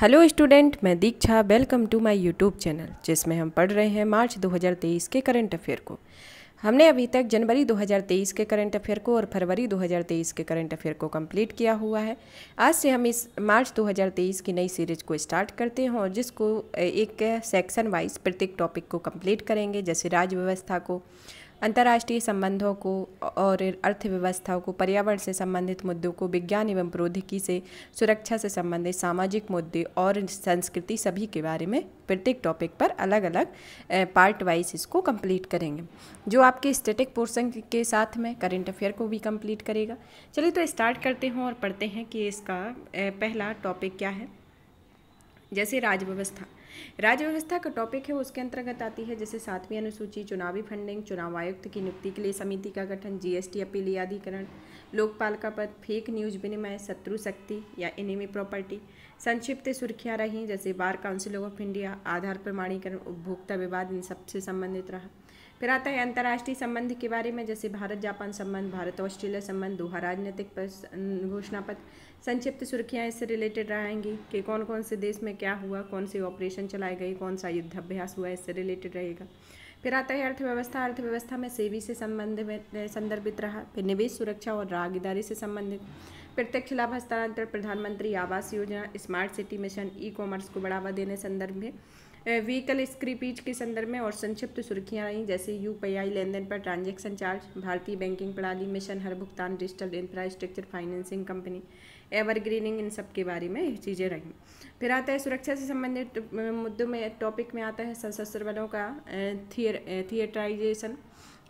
hello student मैं Diksha welcome to my YouTube channel जिसमें हम पढ़ रहे हैं मार्च 2023 के करंट अफेयर को हमने अभी तक जनवरी 2023 के करंट अफेयर को और फरवरी 2023 के करंट अफेयर को कंप्लीट किया हुआ है आज से हम इस मार्च 2023 की नई सीरीज को स्टार्ट करते हैं और जिसको एक सेक्शन वाइज प्रत्येक टॉपिक को कम्प्लीट करेंगे जैसे राज्य व्यवस्था को अंतर्राष्ट्रीय संबंधों को और अर्थव्यवस्थाओं को पर्यावरण से संबंधित मुद्दों को विज्ञान एवं प्रौद्योगिकी से सुरक्षा से संबंधित सामाजिक मुद्दे और संस्कृति सभी के बारे में प्रत्येक टॉपिक पर अलग अलग पार्ट वाइज इसको कंप्लीट करेंगे जो आपके स्टेटिक पोर्सन के साथ में करेंट अफेयर को भी कंप्लीट करेगा चलिए तो स्टार्ट करते हैं और पढ़ते हैं कि इसका पहला टॉपिक क्या है जैसे राज्य व्यवस्था राज्य व्यवस्था का टॉपिक है उसके अंतर्गत आती है जैसे सातवीं अनुसूची चुनावी फंडिंग चुनाव आयुक्त की नियुक्ति के लिए समिति का गठन जीएसटी अपील अधिकरण लोकपाल का पद फेक न्यूज विनिमय शत्रु शक्ति या एनिमी प्रॉपर्टी संक्षिप्त सुर्खियाँ रहीं जैसे bar council of India Aadhaar प्रमाणीकरण उपभोक्ता विवाद इन सबसे संबंधित रहा फिर आता है अंतर्राष्ट्रीय संबंध के बारे में जैसे भारत जापान संबंध भारत ऑस्ट्रेलिया संबंध दोहा राजनीतिक घोषणा पत्र संक्षिप्त सुर्खियाँ इससे रिलेटेड रहेंगी कि कौन कौन से देश में क्या हुआ कौन से ऑपरेशन चलाए गए कौन सा युद्धाभ्यास हुआ इससे रिलेटेड रहेगा फिर आता है अर्थव्यवस्था अर्थव्यवस्था में सेवी से संबंध में संदर्भित रहा फिर निवेश सुरक्षा और रागीदारी से संबंधित प्रत्यक्ष लाभ हस्तांतरण प्रधानमंत्री आवास योजना smart city mission e commerce को बढ़ावा देने संदर्भ में व्हीकल स्क्रीपीज के संदर्भ में और संक्षिप्त सुर्खियां रहीं जैसे यू पी आई लेन देन पर ट्रांजैक्शन चार्ज भारतीय बैंकिंग प्रणाली मिशन हर भुगतान digital infrastructure financing company evergreening इन सब के बारे में ये चीज़ें रहीं फिर आता है सुरक्षा से संबंधित मुद्दों में टॉपिक में आता है सशस्त्र बलों का थियर थिएटराइजेशन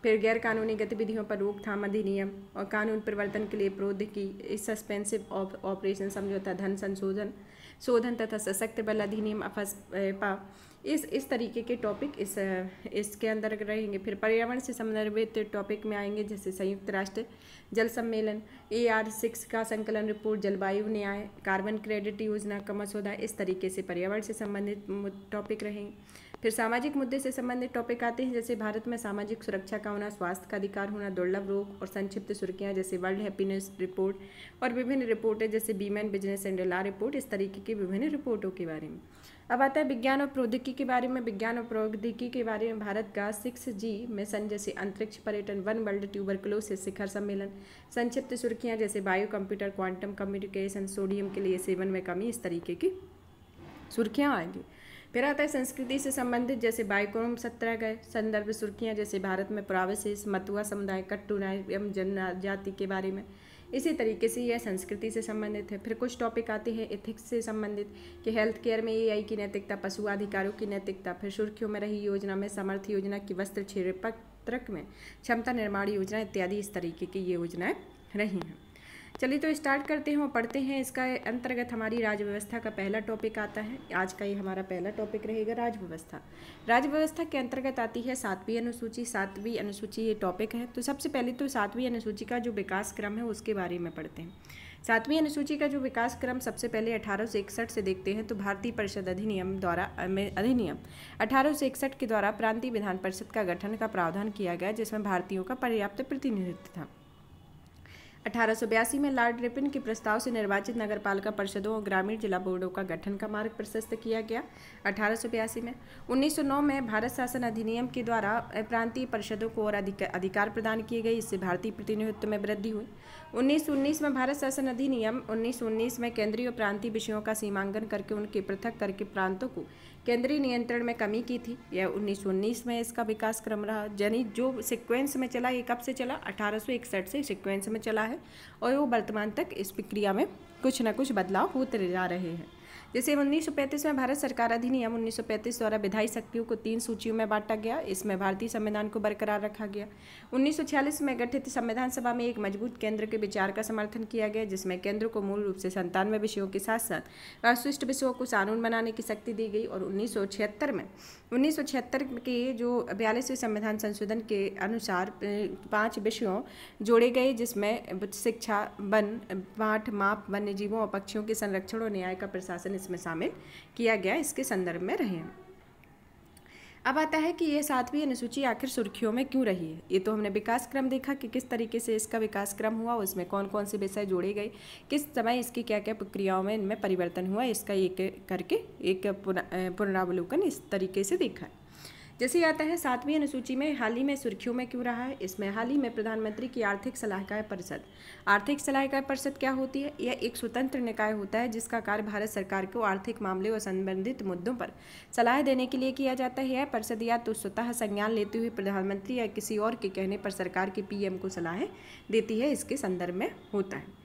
फिर गैर कानूनी गतिविधियों पर रोकथाम अधिनियम और कानून परिवर्तन के लिए प्रौद्योगिकी सस्पेंसिव ऑपरेशन समझौता धन संशोधन शोधन तथा सशक्त बल अधिनियम अफसपा इस इस तरीके के टॉपिक इस इसके अंदर रहेंगे फिर पर्यावरण से संबंधित टॉपिक में आएंगे जैसे संयुक्त राष्ट्र जल सम्मेलन ए आर सिक्स का संकलन रिपोर्ट जलवायु न्याय कार्बन क्रेडिट योजना का मसौदा इस तरीके से पर्यावरण से संबंधित टॉपिक रहेंगे फिर सामाजिक मुद्दे से संबंधित टॉपिक आते हैं जैसे भारत में सामाजिक सुरक्षा का होना स्वास्थ्य का अधिकार होना दुर्लभ रोग और संक्षिप्त सुर्खियाँ जैसे वर्ल्ड हैप्पीनेस रिपोर्ट और विभिन्न रिपोर्टें जैसे women business and law report इस तरीके की विभिन्न रिपोर्टों के बारे में अब आता है विज्ञान और प्रौद्योगिकी के बारे में विज्ञान और प्रौद्योगिकी के बारे में भारत का सिक्स जी मिशन जैसे अंतरिक्ष पर्यटन वन वर्ल्ड ट्यूबर क्लोसिस शिखर सम्मेलन संक्षिप्त सुर्खियाँ जैसे bio computer quantum communication sodium के लिए सेवन में कमी इस तरीके की सुर्खियाँ आएंगी फिर आता है संस्कृति से संबंधित जैसे बाइकोम सत्रह गए संदर्भ सुर्खियाँ जैसे भारत में प्रावशेष मतुआ समुदाय कट्टू एवं जनजाति के बारे में इसी तरीके से यह संस्कृति से संबंधित है फिर कुछ टॉपिक आते हैं एथिक्स से संबंधित कि हेल्थ केयर में ए की नैतिकता पशु अधिकारों की नैतिकता फिर सुर्खियों में रही योजना में समर्थ योजना की वस्त्र क्षेत्र पत्रक में क्षमता निर्माण योजना इत्यादि इस तरीके की ये योजनाएँ रही हैं चलिए तो स्टार्ट करते हैं और पढ़ते हैं इसका अंतर्गत हमारी राज्य व्यवस्था का पहला टॉपिक आता है आज का ये हमारा पहला टॉपिक रहेगा राज्य व्यवस्था राज्य व्यवस्था के अंतर्गत आती है सातवीं अनुसूची सातवीं अनुसूची ये टॉपिक है तो सबसे पहले तो सातवीं अनुसूची का जो विकास क्रम है उसके बारे में पढ़ते हैं सातवीं अनुसूची का जो विकास क्रम सबसे पहले अठारह से देखते हैं तो भारतीय परिषद अधिनियम द्वारा अधिनियम अठारह के द्वारा प्रांतीय विधान परिषद का गठन का प्रावधान किया गया जिसमें भारतीयों का पर्याप्त प्रतिनिधित्व था अठारह में लॉर्ड रिपिन के प्रस्ताव से निर्वाचित नगरपालिका परिषदों और ग्रामीण जिला बोर्डों का गठन का मार्ग प्रशस्त किया गया अठारह में 1909 में भारत शासन अधिनियम के द्वारा प्रांतीय परिषदों को और अधिकार प्रदान किए गए इससे भारतीय प्रतिनिधित्व में वृद्धि हुई 1919 में भारत शासन अधिनियम 1919 में केंद्रीय और प्रांतीय विषयों का सीमांकन करके उनके पृथक करके प्रांतों को केंद्रीय नियंत्रण में कमी की थी यह 1919 में इसका विकास क्रम रहा यानी जो सिक्वेंस में चला ये कब से चला अठारह से सिक्वेंस में चला है और वो वर्तमान तक इस प्रक्रिया में कुछ ना कुछ बदलाव होते जा रहे हैं जैसे उन्नीस में भारत सरकार अधिनियम 1935 द्वारा विधायी शक्तियों को तीन सूचियों में बांटा गया इसमें भारतीय संविधान को बरकरार रखा गया 1946 में गठित संविधान सभा में एक मजबूत केंद्र के विचार का समर्थन किया गया जिसमें केंद्र को मूल रूप से संतानवे विषयों के साथ साथ राष्ट्रिष्ट विषयों को कानून बनाने की शक्ति दी गई और उन्नीस में उन्नीस के जो बयालीसवें संविधान संशोधन के अनुसार पांच विषयों जोड़े गए जिसमें शिक्षा वन पाठ माप वन्य जीवों और पक्षियों के संरक्षण और न्याय का प्रशासन इसमें शामिल किया गया इसके संदर्भ में रहे अब आता है कि ये सातवीं अनुसूची आखिर सुर्खियों में क्यों रही है ये तो हमने विकास क्रम देखा कि किस तरीके से इसका विकास क्रम हुआ उसमें कौन कौन से विषय जोड़े गए किस समय इसकी क्या क्या प्रक्रियाओं में इनमें परिवर्तन हुआ इसका एक करके एक पुनरावलोकन इस तरीके से देखा है जैसे आता है सातवीं अनुसूची में हाल ही में सुर्खियों में क्यों रहा है इसमें हाल ही में प्रधानमंत्री की आर्थिक सलाहकार परिषद आर्थिक सलाहकार परिषद क्या होती है यह एक स्वतंत्र निकाय होता है जिसका कार्य भारत सरकार को आर्थिक मामले और संबंधित मुद्दों पर सलाह देने के लिए किया जाता है यह परिषद या तो स्वतः संज्ञान लेते हुए प्रधानमंत्री या किसी और के कहने पर सरकार की पी को सलाहें देती है इसके संदर्भ में होता है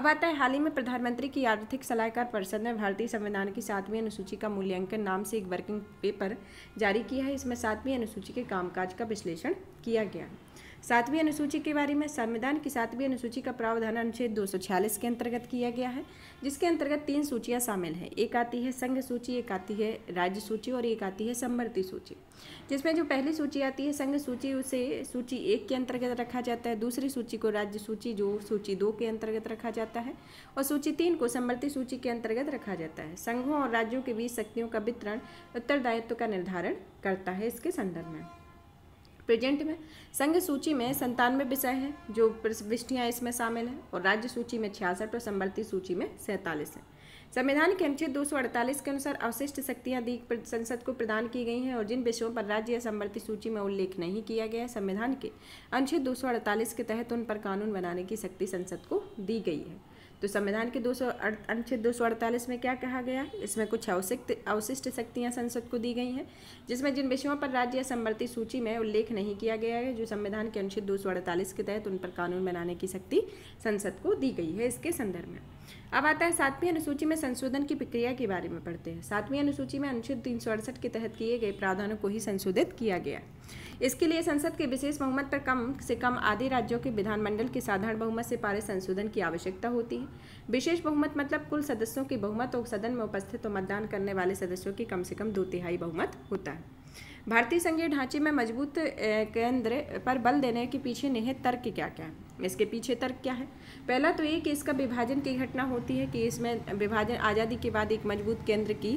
अब आता है हाल ही में प्रधानमंत्री की आर्थिक सलाहकार परिषद ने भारतीय संविधान की सातवीं अनुसूची का मूल्यांकन नाम से एक वर्किंग पेपर जारी किया है इसमें सातवीं अनुसूची के कामकाज का विश्लेषण किया गया है सातवीं अनुसूची के बारे में संविधान की सातवीं अनुसूची का प्रावधान अनुच्छेद दो के अंतर्गत किया गया है जिसके अंतर्गत तीन सूचियां शामिल हैं एक आती है संघ सूची एक आती है राज्य सूची और एक आती है सम्मति सूची जिसमें जो पहली सूची आती है संघ सूची उसे सूची एक के अंतर्गत रखा जाता है दूसरी सूची को राज्य सूची जो सूची दो के अंतर्गत रखा जाता है और सूची तीन को सम्मति सूची के अंतर्गत रखा जाता है संघों और राज्यों के बीच शक्तियों का वितरण उत्तरदायित्व का निर्धारण करता है इसके संदर्भ में प्रेजेंट में संघ सूची में संतानवे विषय हैं जो प्रविष्टियाँ इसमें शामिल हैं और राज्य सूची में छियासठ और समवर्ती सूची में सैंतालीस हैं संविधान के अनुच्छेद 248 के अनुसार अवशिष्ट शक्तियाँ दी संसद को प्रदान की गई हैं और जिन विषयों पर राज्य या समवर्ती सूची में उल्लेख नहीं किया गया है संविधान के अनुच्छेद 248 के तहत उन पर कानून बनाने की शक्ति संसद को दी गई है तो संविधान के दो सौ अनुच्छेद दो सौ अड़तालीस में क्या कहा गया इसमें कुछ आवश्यक अवशिष्ट शक्तियाँ संसद को दी गई हैं जिसमें जिन विषयों पर राज्य या सूची में उल्लेख नहीं किया गया है जो संविधान के अनुच्छेद दो के तहत उन पर कानून बनाने की शक्ति संसद को दी गई है इसके संदर्भ में अब आता है सातवीं अनुसूची में संशोधन की प्रक्रिया के बारे में पढ़ते हैं सातवीं अनुसूची में अनुच्छेद तीन के तहत किए गए प्रावधानों को ही संशोधित किया गया इसके लिए संसद के विशेष बहुमत पर कम से कम आधे राज्यों के विधानमंडल के साधारण बहुमत से पारित संशोधन की आवश्यकता होती है विशेष बहुमत मतलब कुल सदस्यों की बहुमत और सदन में उपस्थित और मतदान करने वाले सदस्यों की कम से कम दो तिहाई बहुमत होता है भारतीय संघीय ढांचे में मजबूत केंद्र पर बल देने के पीछे निहित तर्क क्या क्या है इसके पीछे तर्क क्या है पहला तो ये कि इसका विभाजन की घटना होती है कि इसमें विभाजन आज़ादी के बाद एक मजबूत केंद्र की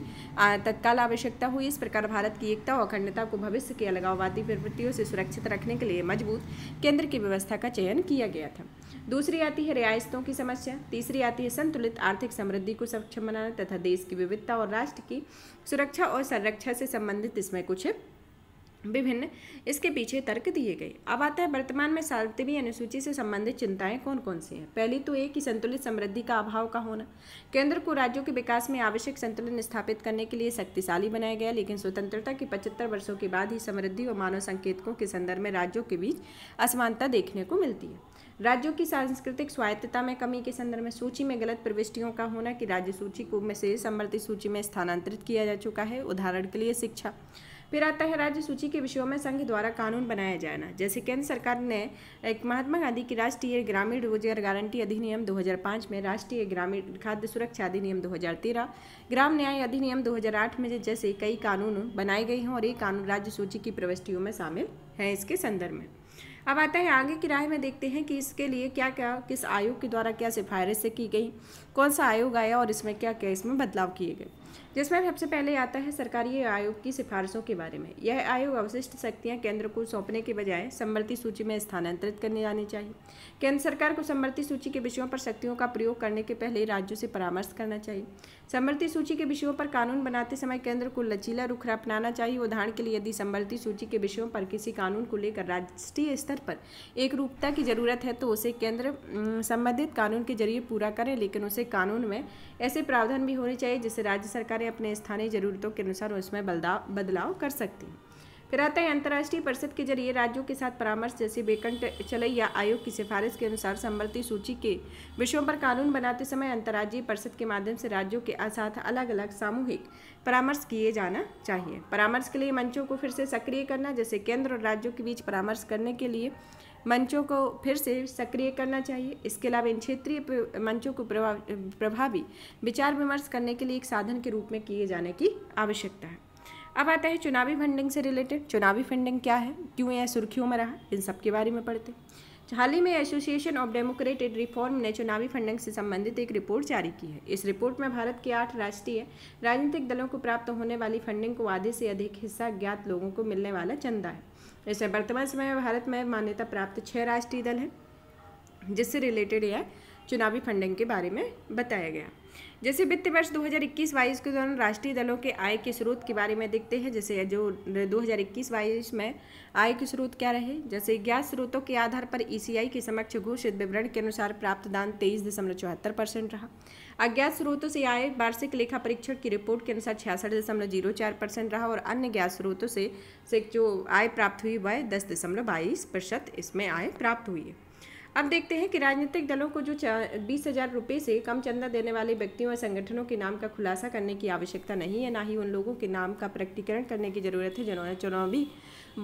तत्काल आवश्यकता हुई इस प्रकार भारत की एकता और अखंडता को भविष्य के अलगाववादी प्रवृत्तियों से सुरक्षित रखने के लिए मजबूत केंद्र की व्यवस्था का चयन किया गया था दूसरी आती है रियायतों की समस्या तीसरी आती है संतुलित आर्थिक समृद्धि को सक्षम बनाना तथा देश की विविधता और राष्ट्र की सुरक्षा और संरक्षा से संबंधित इसमें कुछ विभिन्न इसके पीछे तर्क दिए गए अब आता है वर्तमान में सातवीं अनुसूची से संबंधित चिंताएं कौन कौन सी हैं पहली तो एक कि संतुलित समृद्धि का अभाव का होना केंद्र को राज्यों के विकास में आवश्यक संतुलन स्थापित करने के लिए शक्तिशाली बनाया गया लेकिन स्वतंत्रता के पचहत्तर वर्षों के बाद ही समृद्धि और मानव संकेतकों के संदर्भ में राज्यों के बीच असमानता देखने को मिलती है राज्यों की सांस्कृतिक स्वायत्तता में कमी के संदर्भ में सूची में गलत प्रविष्टियों का होना कि राज्य सूची को में से समृद्धि सूची में स्थानांतरित किया जा चुका है उदाहरण के लिए शिक्षा फिर आता है राज्य सूची के विषयों में संघ द्वारा कानून बनाया जाना जैसे केंद्र सरकार ने एक महात्मा गांधी की राष्ट्रीय ग्रामीण रोजगार गारंटी अधिनियम 2005 में राष्ट्रीय ग्रामीण खाद्य सुरक्षा अधिनियम 2013 ग्राम न्याय अधिनियम 2008 में जैसे कई कानून बनाए गए हैं और ये कानून राज्य सूची की प्रविष्टियों में शामिल हैं इसके संदर्भ में अब आता है आगे की राय में देखते हैं कि इसके लिए क्या क्या किस आयोग के द्वारा क्या सिफारिशें की गई कौन सा आयोग आया और इसमें क्या क्या इसमें बदलाव किए गए जिसमें सबसे पहले आता है सरकारी आयोग की सिफारिशों के बारे में यह आयोग अवशिष्ट शक्तियां केंद्र को सौंपने के बजाय समवर्ती सूची में स्थानांतरित करने जानी चाहिए केंद्र सरकार को समवर्ती सूची के विषयों पर शक्तियों का प्रयोग करने के पहले राज्यों से परामर्श करना चाहिए समवर्ती सूची के विषयों पर कानून बनाते समय केंद्र को लचीला रुख अपनाना चाहिए उदाहरण के लिए यदि सम्मति सूची के विषयों पर किसी कानून को लेकर राष्ट्रीय स्तर पर एक रूपता की जरूरत है तो उसे केंद्र संबंधित कानून के जरिए पूरा करें लेकिन उसे कानून में ऐसे प्रावधान भी होने चाहिए जिससे राज्य सरकार सरकारें अपने स्थानीय ज़रूरतों के अनुसार उसमें बदलाव कर सकती हैं फिर आता है अंतर्राष्ट्रीय परिषद के जरिए राज्यों के साथ परामर्श जैसे वेकन चले या आयोग की सिफारिश के अनुसार संबलती सूची के विषयों पर कानून बनाते समय अंतर्राज्यीय परिषद के माध्यम से राज्यों के साथ अलग अलग सामूहिक परामर्श किए जाना चाहिए परामर्श के लिए मंचों को फिर से सक्रिय करना जैसे केंद्र और राज्यों के बीच परामर्श करने के लिए मंचों को फिर से सक्रिय करना चाहिए इसके अलावा इन क्षेत्रीय मंचों को प्रभाव प्रभावी विचार विमर्श करने के लिए एक साधन के रूप में किए जाने की आवश्यकता है अब आता है चुनावी फंडिंग से रिलेटेड चुनावी फंडिंग क्या है क्यों यह सुर्खियों में रहा इन सब के बारे में पढ़ते हाल ही में एसोसिएशन ऑफ डेमोक्रेटेड रिफॉर्म ने चुनावी फंडिंग से संबंधित एक रिपोर्ट जारी की है इस रिपोर्ट में भारत के आठ राष्ट्रीय राजनीतिक दलों को प्राप्त होने वाली फंडिंग को आधे से अधिक हिस्सा ज्ञात लोगों को मिलने वाला चंदा है जैसे वर्तमान समय में भारत में मान्यता प्राप्त छः राष्ट्रीय दल हैं जिससे रिलेटेड यह चुनावी फंडिंग के बारे में बताया गया जैसे वित्त वर्ष 2021 हज़ार के दौरान राष्ट्रीय दलों के आय के स्रोत के बारे में देखते हैं जैसे जो 2021 हज़ार में आय के स्रोत क्या रहे जैसे ज्ञात स्रोतों के आधार पर ईसीआई e के समक्ष घोषित विवरण के अनुसार प्राप्त दान तेईस दशमलव चौहत्तर परसेंट रहा अज्ञात स्रोतों से आए वार्षिक लेखा परीक्षण की रिपोर्ट के अनुसार छियासठ दशमलव जीरो चार परसेंट रहा और अन्य ज्ञात स्रोतों से, से जो आय प्राप्त हुई वह दस दशमलव बाईस प्रतिशत इसमें आय प्राप्त हुई है अब देखते हैं कि राजनीतिक दलों को जो बीस हजार रुपये से कम चंदा देने वाले व्यक्तियों और संगठनों के नाम का खुलासा करने की आवश्यकता नहीं है ना ही उन लोगों के नाम का प्रकटीकरण करने की जरूरत है जिन्होंने चुनावी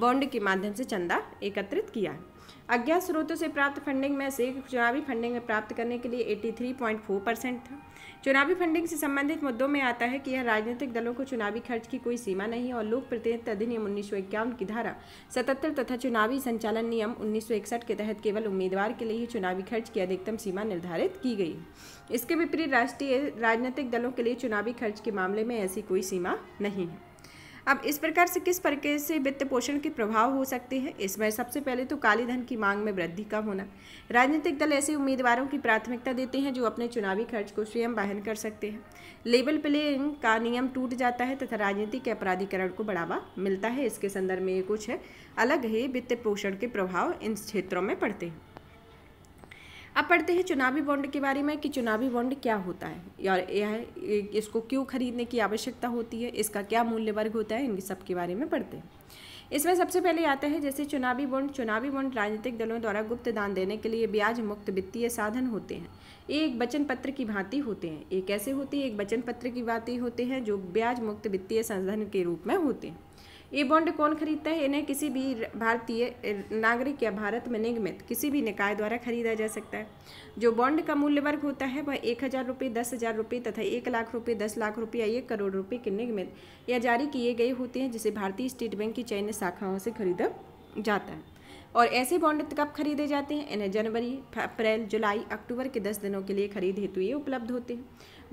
बॉन्ड के माध्यम से चंदा एकत्रित किया है अज्ञात स्रोतों से प्राप्त फंडिंग में से चुनावी फंडिंग में प्राप्त करने के लिए 83.4 परसेंट था चुनावी फंडिंग से संबंधित मुद्दों में आता है कि यह राजनीतिक दलों को चुनावी खर्च की कोई सीमा नहीं और लोक प्रतिनिधित्व अधिनियम उन्नीस की धारा सतहत्तर तथा चुनावी संचालन नियम उन्नीस के तहत केवल उम्मीदवार के लिए ही चुनावी खर्च की अधिकतम सीमा निर्धारित की गई इसके विपरीत राष्ट्रीय राजनीतिक दलों के लिए चुनावी खर्च के मामले में ऐसी कोई सीमा नहीं है अब इस प्रकार से किस प्रकार से वित्त पोषण के प्रभाव हो सकते हैं इसमें सबसे पहले तो काली धन की मांग में वृद्धि का होना राजनीतिक दल ऐसे उम्मीदवारों की प्राथमिकता देते हैं जो अपने चुनावी खर्च को स्वयं वहन कर सकते हैं लेबल प्लेइंग का नियम टूट जाता है तथा राजनीतिक के अपराधीकरण को बढ़ावा मिलता है इसके संदर्भ में ये कुछ है अलग ही वित्त पोषण के प्रभाव इन क्षेत्रों में पड़ते हैं अब पढ़ते हैं चुनावी बॉन्ड के बारे में कि चुनावी बॉन्ड क्या होता है और यह इसको क्यों खरीदने की आवश्यकता होती है इसका क्या मूल्य वर्ग होता है इन सब के बारे में पढ़ते हैं इसमें सबसे पहले आता है जैसे चुनावी बॉन्ड चुनावी बॉन्ड राजनीतिक दलों द्वारा गुप्त दान देने के लिए ब्याज मुक्त वित्तीय साधन होते हैं ये एक वचन पत्र की भांति होते हैं ये कैसे होते हैं एक वचन पत्र की भांति होते हैं जो ब्याज मुक्त वित्तीय साधन के रूप में होते हैं ये बॉन्ड कौन खरीदता है इन्हें किसी भी भारतीय नागरिक या भारत में निगमित किसी भी निकाय द्वारा खरीदा जा सकता है जो बॉन्ड का मूल्य वर्ग होता है वह एक हज़ार रुपये दस हज़ार रुपये तथा एक लाख रुपये दस लाख रुपये या एक करोड़ रुपये के निगमित या जारी किए गए होते हैं जिसे भारतीय स्टेट बैंक की चयनित शाखाओं से खरीदा जाता है और ऐसे बॉन्ड कब खरीदे जाते हैं इन्हें जनवरी अप्रैल जुलाई अक्टूबर के दस दिनों के लिए खरीद हेतु ये उपलब्ध होते हैं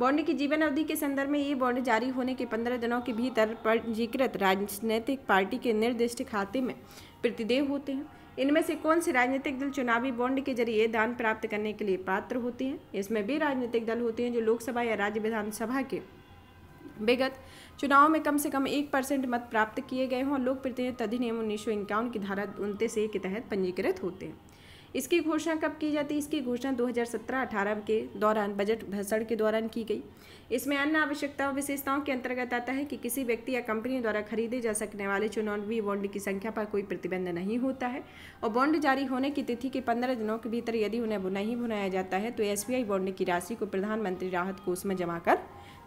बॉन्ड की जीवन अवधि के संदर्भ में ये बॉन्ड जारी होने के पंद्रह दिनों के भीतर पंजीकृत राजनीतिक पार्टी के निर्दिष्ट खाते में प्रतिदेय होते हैं इनमें से कौन से राजनीतिक दल चुनावी बॉन्ड के जरिए दान प्राप्त करने के लिए पात्र होते हैं इसमें भी राजनीतिक दल होते हैं जो लोकसभा या राज्य विधानसभा के विगत चुनाव में कम से कम एक परसेंट मत प्राप्त किए गए हों और लोक प्रतिनिधि अधिनियम उन्नीस सौ इक्यावन की धारा उनतीस ए के तहत पंजीकृत होते हैं इसकी घोषणा कब की जाती है इसकी घोषणा 2017-18 के दौरान बजट भाषण के दौरान की गई इसमें अन्य आवश्यकताओं विशेषताओं के अंतर्गत आता है कि किसी व्यक्ति या कंपनी द्वारा खरीदे जा सकने वाले चुनावी बॉन्ड की संख्या पर कोई प्रतिबंध नहीं होता है और बॉन्ड जारी होने की तिथि के पंद्रह दिनों के भीतर यदि उन्हें नहीं बुनाया जाता है तो एस बॉन्ड की राशि को प्रधानमंत्री राहत कोष में जमा कर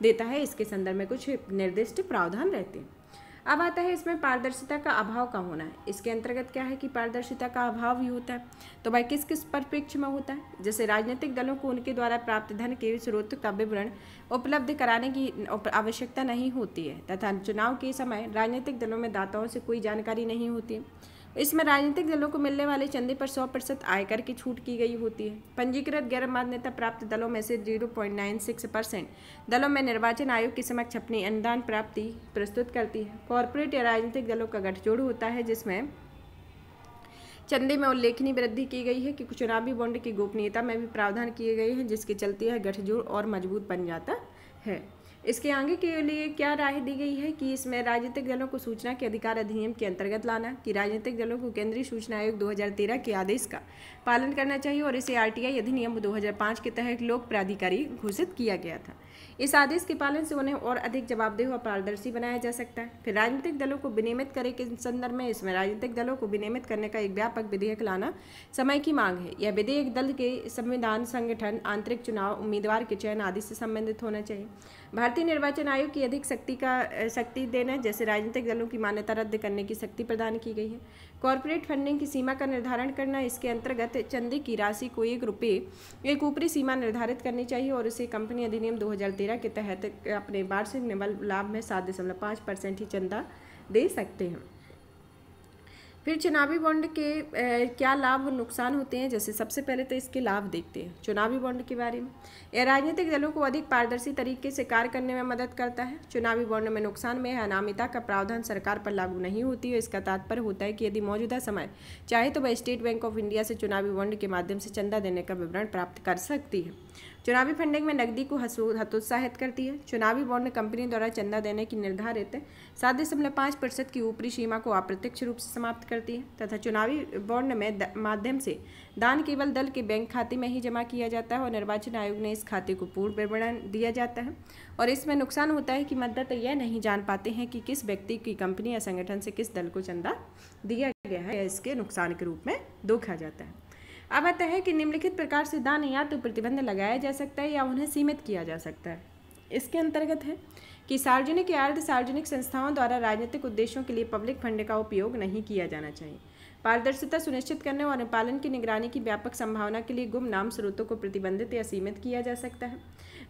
देता है इसके संदर्भ में कुछ निर्दिष्ट प्रावधान रहते हैं अब आता है इसमें पारदर्शिता का अभाव का होना है इसके अंतर्गत क्या है कि पारदर्शिता का अभाव भी होता है तो भाई किस किस परिप्रेक्ष्य में होता है जैसे राजनीतिक दलों को उनके द्वारा प्राप्त धन के स्रोत का विवरण उपलब्ध कराने की आवश्यकता नहीं होती है तथा चुनाव के समय राजनीतिक दलों में दाताओं से कोई जानकारी नहीं होती है इसमें राजनीतिक दलों को मिलने वाले चंदे पर सौ प्रतिशत आयकर की छूट की गई होती है पंजीकृत गैर मान्यता प्राप्त दलों में से zero point nine six percent दलों में निर्वाचन आयोग के समक्ष अपनी अनुदान प्राप्ति प्रस्तुत करती है कॉरपोरेट या राजनीतिक दलों का गठजोड़ होता है जिसमें चंदे में उल्लेखनीय वृद्धि की गई है कि चुनावी बॉन्ड की गोपनीयता में भी प्रावधान किए गए हैं जिसके चलते यह गठजोड़ और मजबूत बन जाता है इसके आगे के लिए क्या राय दी गई है कि इसमें राजनीतिक दलों को सूचना के अधिकार अधिनियम के अंतर्गत लाना कि राजनीतिक दलों को केंद्रीय सूचना आयोग 2013 के आदेश का पालन करना चाहिए और इसे आरटीआई अधिनियम 2005 के तहत लोक प्राधिकारी घोषित किया गया था इस आदेश के पालन से उन्हें और अधिक जवाबदेह और पारदर्शी बनाया जा सकता है फिर राजनीतिक दलों को विनियमित करे के संदर्भ में इसमें राजनीतिक दलों को विनियमित करने का एक व्यापक विधेयक लाना समय की मांग है यह विधेयक दल के संविधान संगठन आंतरिक चुनाव उम्मीदवार के चयन आदि से संबंधित होना चाहिए भारतीय निर्वाचन आयोग की अधिक शक्ति का शक्ति देना जैसे राजनीतिक दलों की मान्यता रद्द करने की शक्ति प्रदान की गई है कॉरपोरेट फंडिंग की सीमा का निर्धारण करना इसके अंतर्गत चंदे की राशि को एक रुपये एक ऊपरी सीमा निर्धारित करनी चाहिए और इसे कंपनी अधिनियम 2013 के तहत अपने वार्षिक निवल लाभ में सात दशमलव पाँच परसेंट ही चंदा दे सकते हैं फिर चुनावी बॉन्ड के क्या लाभ और नुकसान होते हैं जैसे सबसे पहले तो इसके लाभ देखते हैं चुनावी बॉन्ड के बारे में यह राजनीतिक दलों को अधिक पारदर्शी तरीके से कार्य करने में मदद करता है चुनावी बॉन्ड में नुकसान में अनामिता का प्रावधान सरकार पर लागू नहीं होती है इसका तात्पर्य होता है कि यदि मौजूदा समय चाहे तो वह स्टेट बैंक ऑफ इंडिया से चुनावी बॉन्ड के माध्यम से चंदा देने का विवरण प्राप्त कर सकती है चुनावी फंडिंग में नकदी को हतोत्साहित करती है चुनावी बॉन्ड कंपनी द्वारा चंदा देने की निर्धारित सात दशमलव पाँच प्रतिशत की ऊपरी सीमा को अप्रत्यक्ष रूप से समाप्त करती है तथा चुनावी बॉन्ड में माध्यम से दान केवल दल के बैंक खाते में ही जमा किया जाता है और निर्वाचन आयोग ने इस खाते को पूर्व विवरण दिया जाता है और इसमें नुकसान होता है कि मतदाता यह नहीं जान पाते हैं कि किस व्यक्ति की कंपनी या संगठन से किस दल को चंदा दिया गया है इसके नुकसान के रूप में देखा जाता है अब आता है कि निम्नलिखित प्रकार से दान या तो प्रतिबंध लगाया जा सकता है या उन्हें सीमित किया जा सकता है इसके अंतर्गत है कि सार्वजनिक या अर्ध सार्वजनिक संस्थाओं द्वारा राजनीतिक उद्देश्यों के लिए पब्लिक फंड का उपयोग नहीं किया जाना चाहिए पारदर्शिता सुनिश्चित करने और अनुपालन की निगरानी की व्यापक संभावना के लिए गुम नाम स्रोतों को प्रतिबंधित या सीमित किया जा सकता है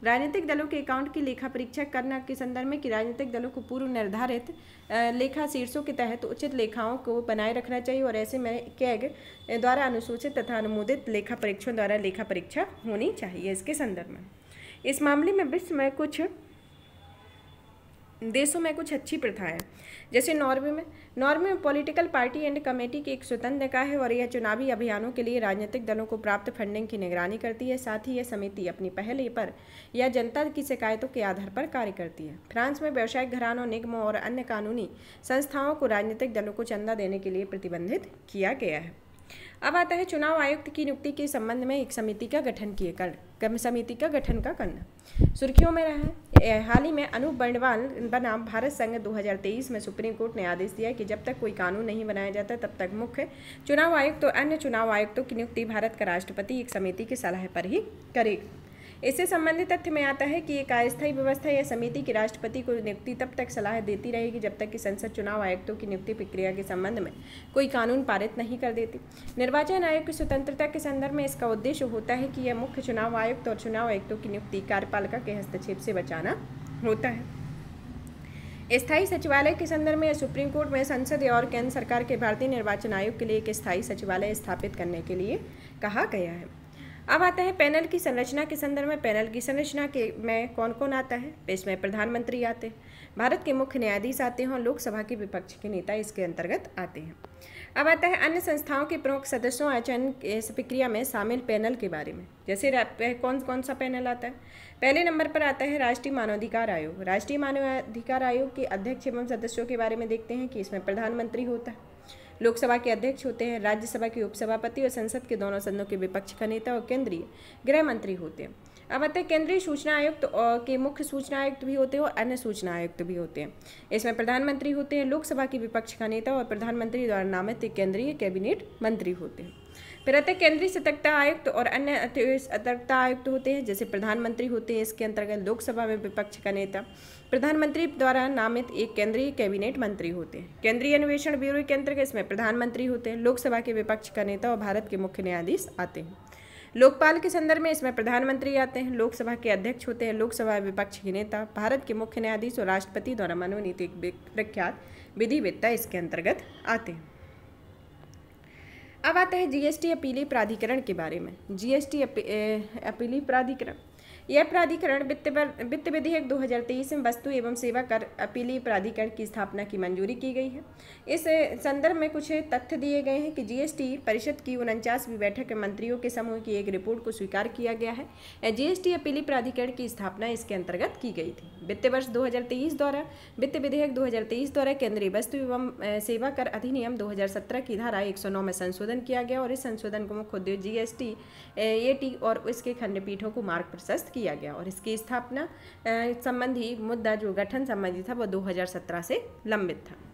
राजनीतिक दलों के अकाउंट की लेखा परीक्षा करना के संदर्भ में कि राजनीतिक दलों को पूर्व निर्धारित लेखा शीर्षों के तहत उचित लेखाओं को बनाए रखना चाहिए और ऐसे में कैग द्वारा अनुसूचित तथा अनुमोदित लेखा परीक्षण द्वारा लेखा परीक्षा होनी चाहिए इसके संदर्भ में इस मामले में विश्व में कुछ देशों में कुछ अच्छी प्रथाएं जैसे नॉर्वे में नॉर्वे में पॉलिटिकल पार्टी एंड कमेटी की एक स्वतंत्र निकाय है और यह चुनावी अभियानों के लिए राजनीतिक दलों को प्राप्त फंडिंग की निगरानी करती है साथ ही यह समिति अपनी पहले पर या जनता की शिकायतों के आधार पर कार्य करती है फ्रांस में व्यावसायिक घरानों निगमों और अन्य कानूनी संस्थाओं को राजनीतिक दलों को चंदा देने के लिए प्रतिबंधित किया गया है अब आता है चुनाव आयुक्त की नियुक्ति के संबंध में एक समिति का गठन किए कर समिति का गठन का करना सुर्खियों में रहा है हाल ही में अनूप बंडवाल बनाम भारत संघ 2023 में सुप्रीम कोर्ट ने आदेश दिया कि जब तक कोई कानून नहीं बनाया जाता तब तक मुख्य चुनाव आयुक्त तो अन्य चुनाव आयुक्तों तो की नियुक्ति भारत का राष्ट्रपति एक समिति की सलाह पर ही करेगा इससे संबंधित तथ्य में आता है कि एक अस्थायी व्यवस्था या समिति की राष्ट्रपति को नियुक्ति तब तक सलाह देती रहेगी जब तक कि संसद चुनाव आयुक्तों की नियुक्ति प्रक्रिया के संबंध में कोई कानून पारित नहीं कर देती निर्वाचन आयोग की स्वतंत्रता के संदर्भ में इसका उद्देश्य होता है कि यह मुख्य चुनाव आयुक्त और चुनाव आयुक्तों की नियुक्ति कार्यपालिका के हस्तक्षेप से बचाना होता है स्थायी सचिवालय के संदर्भ में सुप्रीम कोर्ट में संसद और केंद्र सरकार के भारतीय निर्वाचन आयोग के लिए एक स्थायी सचिवालय स्थापित करने के लिए कहा गया है अब आता है पैनल की संरचना के संदर्भ में पैनल की संरचना के में कौन कौन आता है इसमें प्रधानमंत्री आते हैं भारत के मुख्य न्यायाधीश आते हैं और लोकसभा के विपक्ष के नेता इसके अंतर्गत आते हैं अब आता है अन्य संस्थाओं के प्रमुख सदस्यों आचरण प्रक्रिया में शामिल पैनल के बारे में जैसे कौन कौन सा पैनल आता है पहले नंबर पर आता है राष्ट्रीय मानवाधिकार आयोग राष्ट्रीय मानवाधिकार आयोग के अध्यक्ष एवं सदस्यों के बारे में देखते हैं कि इसमें प्रधानमंत्री होता है लोकसभा के अध्यक्ष होते हैं राज्यसभा के उपसभापति और संसद के दोनों सदनों के विपक्ष का नेता और केंद्रीय गृह मंत्री होते हैं अब अतः केंद्रीय सूचना आयुक्त के मुख्य सूचना आयुक्त भी होते हैं और अन्य सूचना आयुक्त भी होते हैं इसमें प्रधानमंत्री होते हैं लोकसभा के विपक्ष का नेता और प्रधानमंत्री द्वारा नामित केंद्रीय कैबिनेट मंत्री होते हैं फिर अतः केंद्रीय सतर्कता आयुक्त और अन्य सतर्कता आयुक्त होते हैं जैसे प्रधानमंत्री होते हैं इसके अंतर्गत लोकसभा में विपक्ष का नेता प्रधानमंत्री द्वारा नामित एक केंद्रीय कैबिनेट मंत्री होते हैं केंद्रीय अन्वेषण ब्यूरो के अंतर्गत इसमें प्रधानमंत्री होते हैं लोकसभा के विपक्ष का नेता और भारत के मुख्य न्यायाधीश आते हैं लोकपाल के संदर्भ में इसमें प्रधानमंत्री आते हैं लोकसभा के अध्यक्ष होते हैं लोकसभा विपक्ष के नेता भारत के मुख्य न्यायाधीश और राष्ट्रपति द्वारा मनोनीत एक प्रख्यात विधिवेत्ता इसके अंतर्गत आते हैं अब आते हैं जीएसटी अपीली प्राधिकरण के बारे में जीएसटी अपीली प्राधिकरण यह प्राधिकरण वित्त वित्त विधेयक 2023 में वस्तु एवं सेवा कर अपीली प्राधिकरण की स्थापना की मंजूरी की गई है इस संदर्भ में कुछ तथ्य दिए गए हैं कि जीएसटी परिषद की उनचासवीं बैठक में मंत्रियों के समूह की एक रिपोर्ट को स्वीकार किया गया है जीएसटी अपीली प्राधिकरण की स्थापना इसके अंतर्गत की गई थी वित्त वर्ष 2023 द्वारा वित्त विधेयक 2023 द्वारा केंद्रीय वस्तु एवं सेवा कर अधिनियम 2017 की धारा 109 में संशोधन किया गया और इस संशोधन को मुख्य उद्योग जी एस टी और इसके खंडपीठों को मार्ग प्रशस्त किया गया और इसकी स्थापना संबंधी मुद्दा जो गठन संबंधी था वो 2017 से लंबित था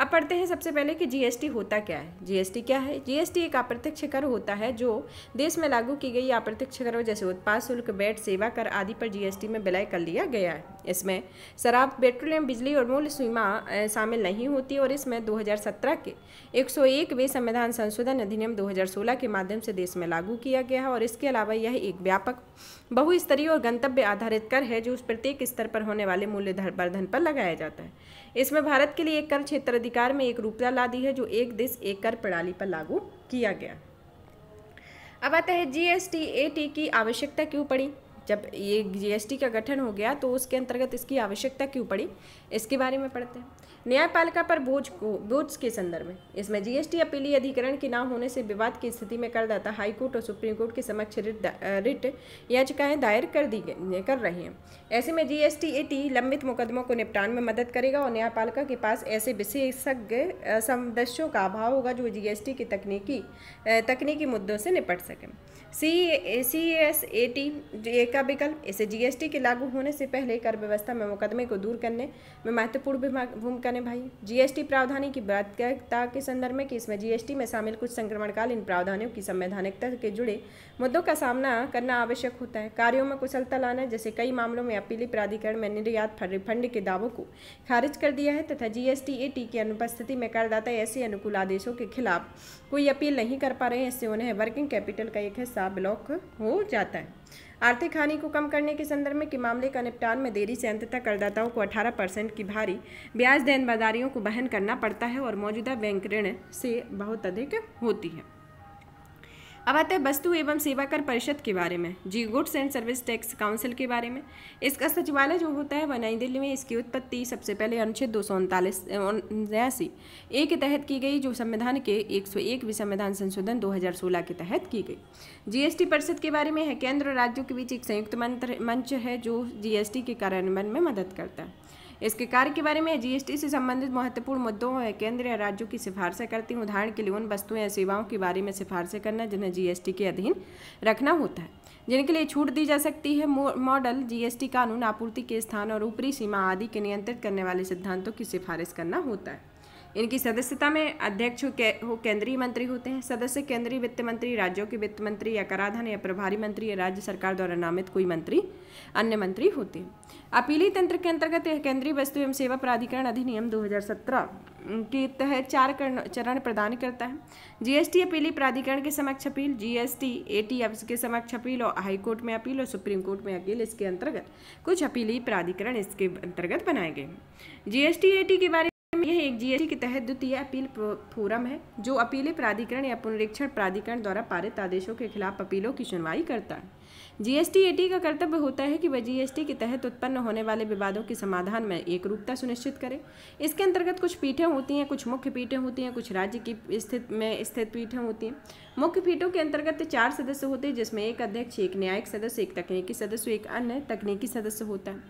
अब पढ़ते हैं सबसे पहले कि जीएसटी होता क्या है जीएसटी क्या है जीएसटी एक अप्रत्यक्ष कर होता है जो देश में लागू की गई अप्रत्यक्ष करों जैसे उत्पाद शुल्क बैट सेवा कर आदि पर जीएसटी में विलय कर लिया गया है इसमें शराब पेट्रोलियम बिजली और मूल्य सीमा शामिल नहीं होती और इसमें 2017 के वे संविधान संशोधन अधिनियम 2016 के माध्यम से देश में लागू किया गया है और इसके अलावा यह एक व्यापक बहुस्तरीय और गंतव्य आधारित कर है जो उस प्रत्येक स्तर पर होने वाले मूल्य वर्धन पर लगाया जाता है इसमें भारत के लिए एक कर क्षेत्र अधिकार में एक रूपता ला दी है जो एक देश एक कर प्रणाली पर लागू किया गया अब आता है जीएसटी ए की आवश्यकता क्यों पड़ी जब ये जीएसटी का गठन हो गया तो उसके अंतर्गत इसकी आवश्यकता क्यों पड़ी इसके बारे में पढ़ते हैं न्यायपालिका पर बोझ को बोझ के संदर्भ में इसमें जीएसटी अपीलीय अधिकरण के ना होने से विवाद की स्थिति में करदाता हाईकोर्ट और सुप्रीम कोर्ट के समक्ष रिट याचिकाएं दायर कर दी गई कर रहे हैं ऐसे में जीएसटी एटी लंबित मुकदमों को निपटान में मदद करेगा और न्यायपालिका के पास ऐसे विशेषज्ञ सदस्यों का अभाव होगा जो जीएसटी के तकनीकी तकनीकी मुद्दों से निपट सकें सी सी एस ए टी का विकल्प इसे जीएसटी के लागू होने से पहले कर व्यवस्था में मुकदमे को दूर करने में महत्वपूर्ण भूमिका बहने भाई जीएसटी प्रावधानी की बाध्यता के संदर्भ में कि इसमें जीएसटी में शामिल कुछ संक्रमणकालीन प्रावधानों की संवैधानिकता के जुड़े मुद्दों का सामना करना आवश्यक होता है कार्यों में कुशलता लाना जैसे कई मामलों में अपीली प्राधिकरण में निर्यात रिफंड के दावों को खारिज कर दिया है तथा जीएसटी ए की अनुपस्थिति में करदाता ऐसे अनुकूल आदेशों के खिलाफ कोई अपील नहीं कर पा रहे हैं इससे उन्हें वर्किंग कैपिटल का एक हिस्सा ब्लॉक हो जाता है आर्थिक हानि को कम करने के संदर्भ में कि मामले का निपटान में देरी से अंततः करदाताओं को 18 परसेंट की भारी ब्याज देनबाजारियों को बहन करना पड़ता है और मौजूदा बैंक ऋण से बहुत अधिक होती है अब आते हैं वस्तु एवं सेवा कर परिषद के बारे में G goods and service tax council के बारे में इसका सचिवालय जो होता है वह नई दिल्ली में इसकी उत्पत्ति सबसे पहले अनुच्छेद दो सौ उनतालीस उन्यासी ए के तहत की गई जो संविधान के एक सौ एक संविधान संशोधन दो हज़ार सोलह के तहत की गई जीएसटी परिषद के बारे में है केंद्र और राज्यों के बीच एक संयुक्त मंत्र मंच है जो जीएसटी के कार्यान्वयन में मदद करता है इसके कार्य के बारे में जीएसटी से संबंधित महत्वपूर्ण मुद्दों में केंद्र या राज्यों की सिफारशें करती हूँ उदाहरण के लिए उन वस्तुएं या सेवाओं के बारे में सिफारिशें करना जिन्हें जीएसटी के अधीन रखना होता है जिनके लिए छूट दी जा सकती है मॉडल जीएसटी कानून आपूर्ति के स्थान और ऊपरी सीमा आदि के नियंत्रित करने वाले सिद्धांतों की सिफारिश करना होता है इनकी सदस्यता में अध्यक्ष हो केंद्रीय मंत्री होते हैं सदस्य केंद्रीय वित्त मंत्री राज्यों के वित्त मंत्री या कराधान या प्रभारी मंत्री या राज्य सरकार द्वारा नामित कोई मंत्री अन्य मंत्री होते हैं अपीली तंत्र के अंतर्गत केंद्रीय वस्तु एवं सेवा प्राधिकरण अधिनियम 2017 के तहत चार चरण प्रदान करता है जीएसटी अपीली प्राधिकरण के समक्ष अपील जीएसटी एटी के समक्ष अपील और हाईकोर्ट में अपील और सुप्रीम कोर्ट में अपील इसके अंतर्गत कुछ अपीली प्राधिकरण इसके अंतर्गत बनाए गए जीएसटी एटी के बारे यह एक जीएसटी के तहत द्वितीय अपील फोरम है जो अपीले प्राधिकरण या पुनरीक्षण प्राधिकरण द्वारा पारित आदेशों के खिलाफ अपीलों की सुनवाई करता है जीएसटी एटी का कर्तव्य होता है कि वह जीएसटी के तहत उत्पन्न होने वाले विवादों के समाधान में एक रूपता सुनिश्चित करे इसके अंतर्गत कुछ पीठें होती हैं कुछ मुख्य पीठें होती हैं कुछ राज्य की स्थित में स्थित पीठें होती हैं मुख्य पीठों के अंतर्गत चार सदस्य होते हैं जिसमें एक अध्यक्ष एक न्यायिक सदस्य एक तकनीकी सदस्य एक अन्य तकनीकी सदस्य होता है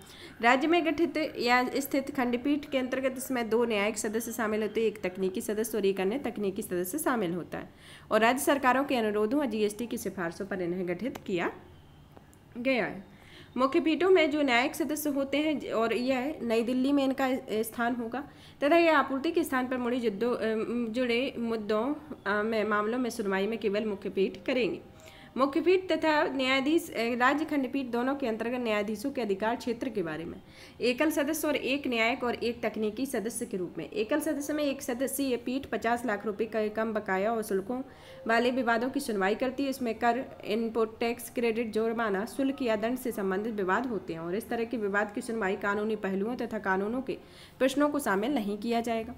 राज्य में गठित या स्थित खंडपीठ के अंतर्गत इसमें दो न्यायिक सदस्य शामिल होते हैं एक तकनीकी सदस्य और एक अन्य तकनीकी सदस्य शामिल होता है और राज्य सरकारों के अनुरोधों और जीएसटी की सिफारिशों पर इन्हें गठित किया गया है मुख्य पीठों में जो न्यायिक सदस्य होते हैं और यह नई दिल्ली में इनका स्थान होगा तथा यह आपूर्ति के स्थान पर मुड़ी जुद्दों जुड़े मुद्दों में मामलों में सुनवाई में केवल मुख्य पीठ करेंगे मुख्यपीठ तथा न्यायाधीश राज्य खंडपीठ दोनों के अंतर्गत न्यायाधीशों के अधिकार क्षेत्र के बारे में एकल सदस्य और एक न्यायिक और एक तकनीकी सदस्य के रूप में एकल सदस्य में एक सदस्यीय पीठ पचास लाख रुपए का कम बकाया और शुल्कों वाले विवादों की सुनवाई करती है इसमें कर इनपुट टैक्स क्रेडिट जुर्माना शुल्क या दंड से संबंधित विवाद होते हैं और इस तरह के विवाद की सुनवाई कानूनी पहलुओं तथा कानूनों के प्रश्नों को शामिल नहीं किया जाएगा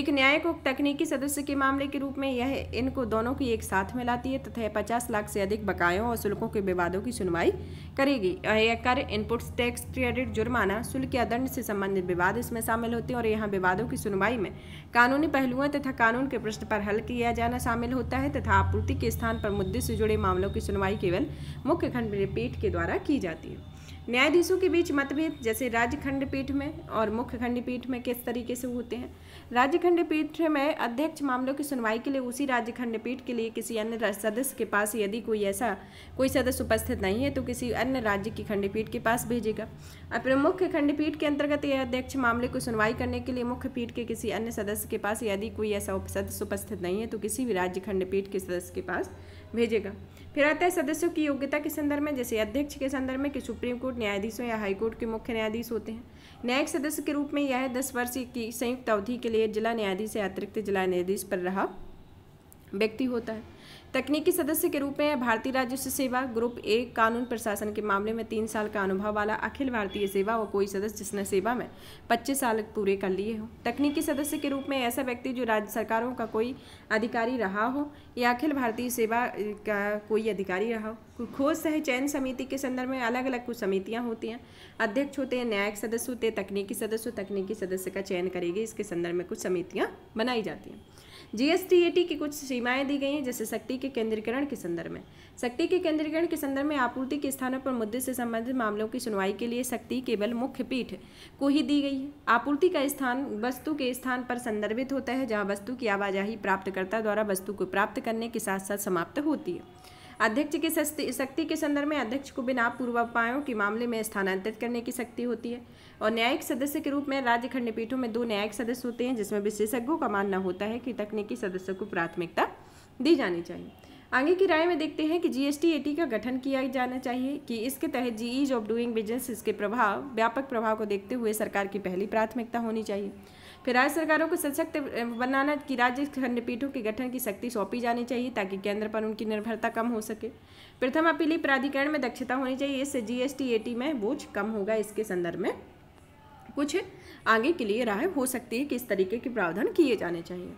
एक न्यायिक और तकनीकी सदस्य के मामले के रूप में यह इनको दोनों की एक साथ में लाती है तथा पचास लाख से अधिक अत्यधिक बकायों और शुल्कों के विवादों की सुनवाई करेगी कर इनपुट्स टैक्स क्रेडिट जुर्माना शुल्क या दंड से संबंधित विवाद इसमें शामिल होते हैं और यहाँ विवादों की सुनवाई में कानूनी पहलुओं तथा कानून के प्रश्न पर हल किया जाना शामिल होता है तथा आपूर्ति के स्थान पर मुद्दे से जुड़े मामलों की सुनवाई केवल मुख्य खंडपीठ के द्वारा की जाती है न्यायाधीशों के बीच मतभेद जैसे राज्य खंडपीठ में और मुख्य खंडपीठ में किस तरीके से होते हैं राज्य खंडपीठ में अध्यक्ष मामलों की सुनवाई के लिए उसी राज्य खंडपीठ के लिए किसी अन्य सदस्य के पास यदि कोई ऐसा कोई सदस्य उपस्थित नहीं है तो किसी अन्य राज्य की खंडपीठ के पास भेजेगा अपने मुख्य खंडपीठ के अंतर्गत यह अध्यक्ष मामले को सुनवाई करने के लिए मुख्य पीठ के किसी अन्य सदस्य के पास यदि कोई ऐसा सदस्य उपस्थित नहीं है तो किसी भी राज्य खंडपीठ के सदस्य के पास भेजेगा फिर आता है सदस्यों की योग्यता के संदर्भ में जैसे अध्यक्ष के संदर्भ में कि सुप्रीम कोर्ट न्यायाधीशों या हाईकोर्ट के मुख्य न्यायाधीश होते हैं न्यायिक सदस्य के रूप में यह दस वर्ष की संयुक्त अवधि के लिए जिला न्यायाधीश या अतिरिक्त जिला न्यायाधीश पर रहा व्यक्ति होता है तकनीकी सदस्य के रूप में भारतीय राजस्व सेवा ग्रुप ए कानून प्रशासन के मामले में तीन साल का अनुभव वाला अखिल भारतीय सेवा व कोई सदस्य जिसने सेवा में पच्चीस साल पूरे कर लिए हो तकनीकी सदस्य के रूप में ऐसा व्यक्ति जो राज्य सरकारों का कोई अधिकारी रहा हो या अखिल भारतीय सेवा का कोई अधिकारी रहा हो खोज सह चयन समिति के संदर्भ में अलग अलग कुछ समितियाँ होती हैं अध्यक्ष होते हैं न्यायिक सदस्य होते हैं तकनीकी सदस्य तकनीकी सदस्य का चयन करेगी इसके संदर्भ में कुछ समितियाँ बनाई जाती हैं जीएसटीएटी की कुछ सीमाएं दी गई हैं जैसे शक्ति के केंद्रीकरण के संदर्भ में शक्ति के केंद्रीकरण के संदर्भ में आपूर्ति के स्थानों पर मुद्दे से संबंधित मामलों की सुनवाई के लिए शक्ति केवल मुख्य पीठ को ही दी गई है आपूर्ति का स्थान वस्तु के स्थान पर संदर्भित होता है जहाँ वस्तु की आवाजाही प्राप्तकर्ता द्वारा वस्तु को प्राप्त करने के साथ साथ समाप्त होती है अध्यक्ष की शक्ति के संदर्भ में अध्यक्ष को बिना पूर्वापायों के मामले में स्थानांतरित करने की शक्ति होती है और न्यायिक सदस्य के रूप में राज्य खंडपीठों में दो न्यायिक सदस्य होते हैं जिसमें विशेषज्ञों का मानना होता है कि तकनीकी सदस्यों को प्राथमिकता दी जानी चाहिए आगे की राय में देखते हैं कि जीएसटी एटी का गठन किया जाना चाहिए कि इसके तहत जी ईज ऑफ डूइंग बिजनेस इसके प्रभाव व्यापक प्रभाव को देखते हुए सरकार की पहली प्राथमिकता होनी चाहिए फिर राज्य सरकारों को सशक्त बनाना कि राज्य खंडपीठों के गठन की शक्ति सौंपी जानी चाहिए ताकि केंद्र पर उनकी निर्भरता कम हो सके प्रथम अपीली प्राधिकरण में दक्षता होनी चाहिए इससे जी एस में बोझ कम होगा इसके संदर्भ में कुछ आगे के लिए राह हो सकती है कि इस तरीके के प्रावधान किए जाने चाहिए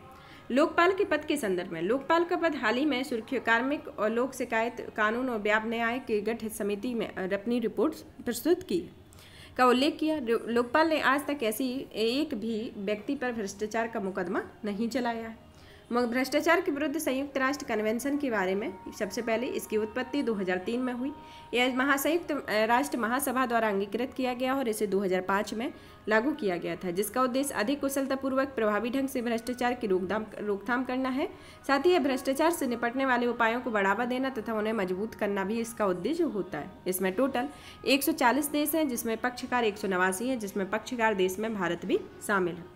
लोकपाल के पद के संदर्भ में लोकपाल का पद हाल ही में सुर्खियों कार्मिक और लोक शिकायत कानून और व्याप न्याय के गठित समिति में अपनी रिपोर्ट प्रस्तुत की है का उल्लेख किया लोकपाल ने आज तक ऐसी एक भी व्यक्ति पर भ्रष्टाचार का मुकदमा नहीं चलाया है भ्रष्टाचार के विरुद्ध संयुक्त राष्ट्र कन्वेंशन के बारे में सबसे पहले इसकी उत्पत्ति 2003 में हुई यह महासंयुक्त राष्ट्र महासभा द्वारा अंगीकृत किया गया और इसे 2005 में लागू किया गया था जिसका उद्देश्य अधिक कुशलतापूर्वक प्रभावी ढंग से भ्रष्टाचार की रोकथाम रोकथाम करना है साथ ही यह भ्रष्टाचार से निपटने वाले उपायों को बढ़ावा देना तथा उन्हें मजबूत करना भी इसका उद्देश्य होता है इसमें टोटल एक देश हैं जिसमें पक्षकार एक हैं जिसमें पक्षकार देश में भारत भी शामिल है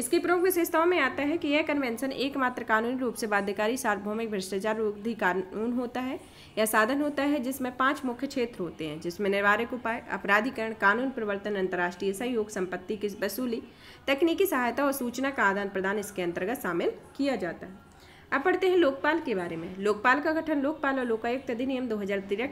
इसकी प्रमुख विशेषताओं में आता है कि यह कन्वेंशन एकमात्र कानूनी रूप से बाध्यकारी सार्वभौमिक भ्रष्टाचार रोधी कानून होता है या साधन होता है जिसमें पांच मुख्य क्षेत्र होते हैं जिसमें निवारक उपाय अपराधीकरण कानून प्रवर्तन अंतर्राष्ट्रीय सहयोग संपत्ति की वसूली तकनीकी सहायता और सूचना का आदान प्रदान इसके अंतर्गत शामिल किया जाता है अब पढ़ते हैं लोकपाल के बारे में लोकपाल का गठन लोकपाल और लोकायुक्त अधिनियम दो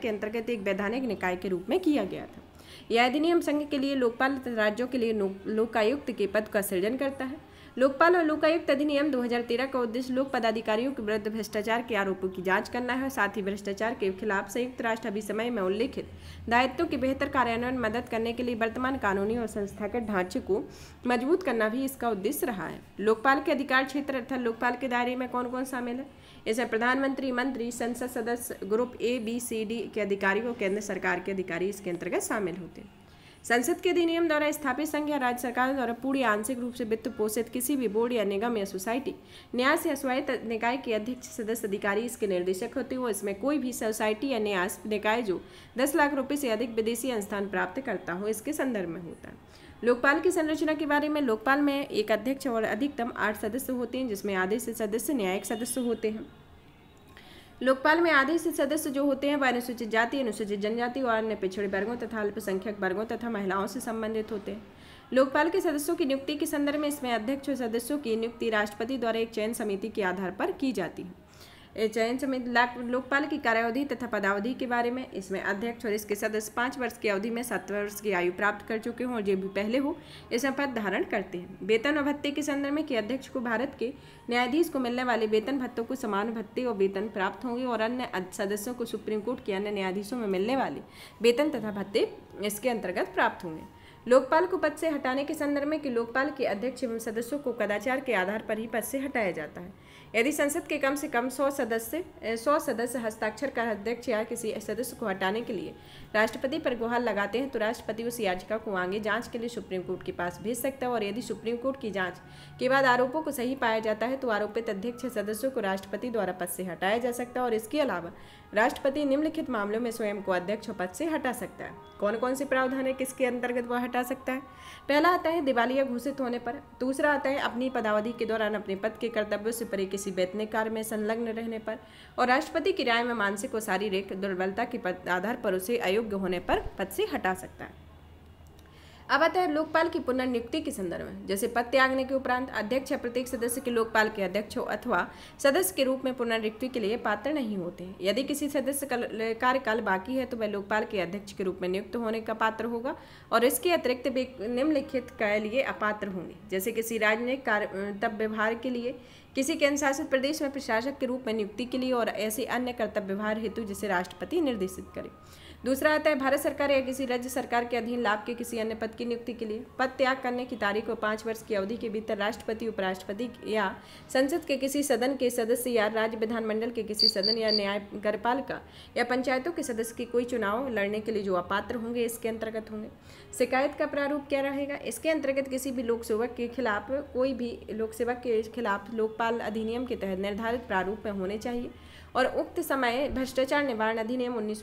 के अंतर्गत एक वैधानिक निकाय के रूप में किया गया था यह अधिनियम संघ के लिए लोकपाल तथा राज्यों के लिए लोकायुक्त के पद का सृजन करता है लोकपाल और लोकायुक्त अधिनियम 2013 का उद्देश्य लोक पदाधिकारियों के विरुद्ध भ्रष्टाचार के आरोपों की जांच करना है साथ ही भ्रष्टाचार के खिलाफ संयुक्त राष्ट्र अभी समय में उल्लेखित दायित्वों के बेहतर कार्यान्वयन मदद करने के लिए वर्तमान कानूनी और संस्थागत ढांचे को मजबूत करना भी इसका उद्देश्य रहा है लोकपाल के अधिकार क्षेत्र अर्थात लोकपाल के दायरे में कौन कौन शामिल है इसमें प्रधानमंत्री मंत्री संसद सदस्य group A B C D के अधिकारी और केंद्र सरकार के अधिकारी इसके अंतर्गत शामिल होते हैं संसद के अधिनियम द्वारा स्थापित संघ या राज्य सरकार द्वारा पूरी आंशिक रूप से वित्त पोषित किसी भी बोर्ड या निगम या सोसाइटी न्यास या स्वायत्त निकाय के अध्यक्ष सदस्य अधिकारी इसके निर्देशक होते हो इसमें कोई भी सोसाइटी या न्यास निकाय जो दस लाख रुपये से अधिक विदेशी संस्थान प्राप्त करता हो इसके संदर्भ में होता है लोकपाल की संरचना के बारे में लोकपाल में एक अध्यक्ष और अधिकतम आठ सदस्य होते हैं जिसमें आधे से सदस्य न्यायिक सदस्य होते हैं लोकपाल में आधे से सदस्य जो होते हैं वह अनुसूचित जाति अनुसूचित जनजाति और अन्य पिछड़े वर्गों तथा अल्पसंख्यक वर्गों तथा महिलाओं से संबंधित होते हैं लोकपाल के सदस्यों की नियुक्ति के संदर्भ में इसमें अध्यक्ष और सदस्यों की नियुक्ति राष्ट्रपति द्वारा एक चयन समिति के आधार पर की जाती है चयन समिति लोकपाल की कार्यावधि तथा पदावधि के बारे में इसमें अध्यक्ष और इसके सदस्य पाँच वर्ष की अवधि में सात वर्ष की आयु प्राप्त कर चुके हों और ये भी पहले हो इसमें पद धारण करते हैं वेतन और भत्ते के संदर्भ में कि अध्यक्ष को भारत के न्यायाधीश को मिलने वाले वेतन भत्तों को समान भत्ते और वेतन प्राप्त होंगे और अन्य सदस्यों को सुप्रीम कोर्ट के अन्य न्यायाधीशों में मिलने वाले वेतन तथा भत्ते इसके अंतर्गत प्राप्त होंगे लोकपाल को पद से हटाने के संदर्भ में कि लोकपाल के अध्यक्ष एवं सदस्यों को कदाचार के आधार पर ही पद से हटाया जाता है यदि संसद के कम से कम सौ सदस्य सौ सदस्य हस्ताक्षर का अध्यक्ष या किसी सदस्य को हटाने के लिए राष्ट्रपति पर गुहार लगाते हैं तो राष्ट्रपति उस याचिका को आगे जांच के लिए सुप्रीम कोर्ट के पास भेज सकता है और यदि सुप्रीम कोर्ट की जांच के बाद आरोपों को सही पाया जाता है तो आरोपित अध्यक्ष सदस्यों को राष्ट्रपति द्वारा पद से हटाया जा सकता है और इसके अलावा राष्ट्रपति निम्नलिखित मामलों में स्वयं को अध्यक्ष पद से हटा सकता है कौन कौन से प्रावधान है किसके अंतर्गत वह हटा सकता है पहला आता है दिवालिया घोषित होने पर दूसरा आता है अपनी पदावधि के दौरान अपने पद के कर्तव्यों से परे किसी किसी वेतने कार्य में संलग्न रहने पर और राष्ट्रपति की राय में मानसिक और शारीरिक दुर्बलता के आधार पर उसे अयोग्य होने पर पद से हटा सकता है अब आता है लोकपाल की पुनर्नियुक्ति के संदर्भ में जैसे पद त्यागने के उपरांत अध्यक्ष या प्रत्येक सदस्य के लोकपाल के अध्यक्ष अथवा सदस्य के रूप में पुनर्नियुक्ति के लिए पात्र नहीं होते यदि किसी सदस्य का कार्यकाल बाकी है तो वह लोकपाल के अध्यक्ष के रूप में नियुक्त होने का पात्र होगा और इसके अतिरिक्त वे निम्नलिखित के लिए अपात्र होंगे जैसे किसी राजनयिक कार्य तब व्यवहार के लिए किसी केंद्र शासित प्रदेश में प्रशासक के रूप में नियुक्ति के लिए और ऐसे अन्य कर्तव्य व्यवहार हेतु जिसे राष्ट्रपति निर्देशित करें दूसरा आता है भारत सरकार या किसी राज्य सरकार के अधीन लाभ के किसी अन्य पद की नियुक्ति के लिए पद त्याग करने की तारीख को पाँच वर्ष की अवधि के भीतर राष्ट्रपति उपराष्ट्रपति या संसद के किसी सदन के सदस्य या राज्य विधानमंडल के किसी सदन या न्याय का या पंचायतों के सदस्य की कोई चुनाव लड़ने के लिए जो अपात्र होंगे इसके अंतर्गत होंगे शिकायत का प्रारूप क्या रहेगा इसके अंतर्गत किसी भी लोक सेवक के खिलाफ कोई भी लोकसेवक के खिलाफ लोकपाल अधिनियम के तहत निर्धारित प्रारूप में होने चाहिए और उक्त समय भ्रष्टाचार निवारण अधिनियम उन्नीस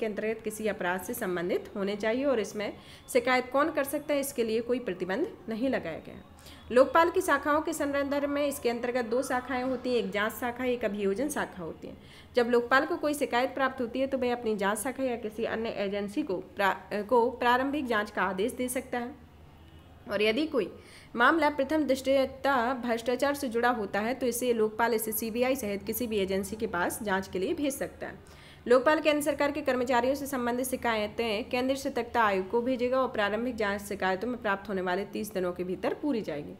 के अंतर्गत किसी अपराध से संबंधित होने चाहिए और इसमें शिकायत कौन कर सकता है इसके लिए कोई प्रतिबंध नहीं लगाया गया लोकपाल की शाखाओं के संदर्भ में इसके अंतर्गत दो शाखाएं होती हैं एक जांच शाखा एक अभियोजन शाखा होती है जब लोकपाल को कोई शिकायत प्राप्त होती है तो वह अपनी जांच शाखा या किसी अन्य एजेंसी को प्रा, को प्रारंभिक जांच का आदेश दे सकता है और यदि कोई मामला प्रथम दृष्टिता भ्रष्टाचार से जुड़ा होता है तो इसे लोकपाल इसे सीबीआई सहित किसी भी एजेंसी के पास जांच के लिए भेज सकता है लोकपाल केंद्र सरकार के कर्मचारियों से संबंधित शिकायतें केंद्रीय सतर्कता आयोग को भेजेगा और प्रारंभिक जांच शिकायतों में प्राप्त होने वाले तीस दिनों के भीतर पूरी जाएगी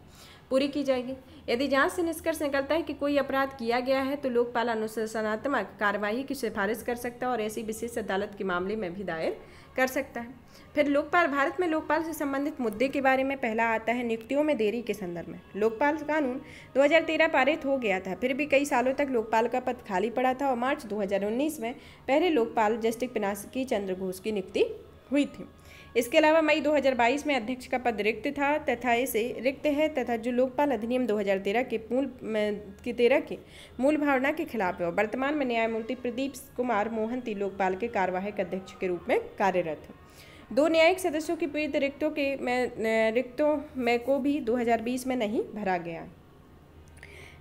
पूरी की जाएगी यदि जांच से निष्कर्ष निकलता है कि कोई अपराध किया गया है तो लोकपाल अनुशासनात्मक कार्यवाही की सिफारिश कर सकता है और ऐसी विशेष अदालत के मामले में भी दायर कर सकता है फिर लोकपाल भारत में लोकपाल से संबंधित मुद्दे के बारे में पहला आता है नियुक्तियों में देरी के संदर्भ में लोकपाल कानून 2013 पारित हो गया था फिर भी कई सालों तक लोकपाल का पद खाली पड़ा था और मार्च 2019 में पहले लोकपाल जस्टिस पिनाकी चंद्र घोष की नियुक्ति हुई थी इसके अलावा मई 2022 में अध्यक्ष का पद रिक्त था तथा इसे रिक्त है तथा जो लोकपाल अधिनियम 2013 के मूल की तेरह के मूल भावना के खिलाफ है और वर्तमान में न्यायमूर्ति प्रदीप कुमार मोहंती लोकपाल के कार्यवाहक अध्यक्ष के रूप में कार्यरत हैं दो न्यायिक सदस्यों की पीड़ित रिक्तों के में रिक्तों में को भी 2020 में नहीं भरा गया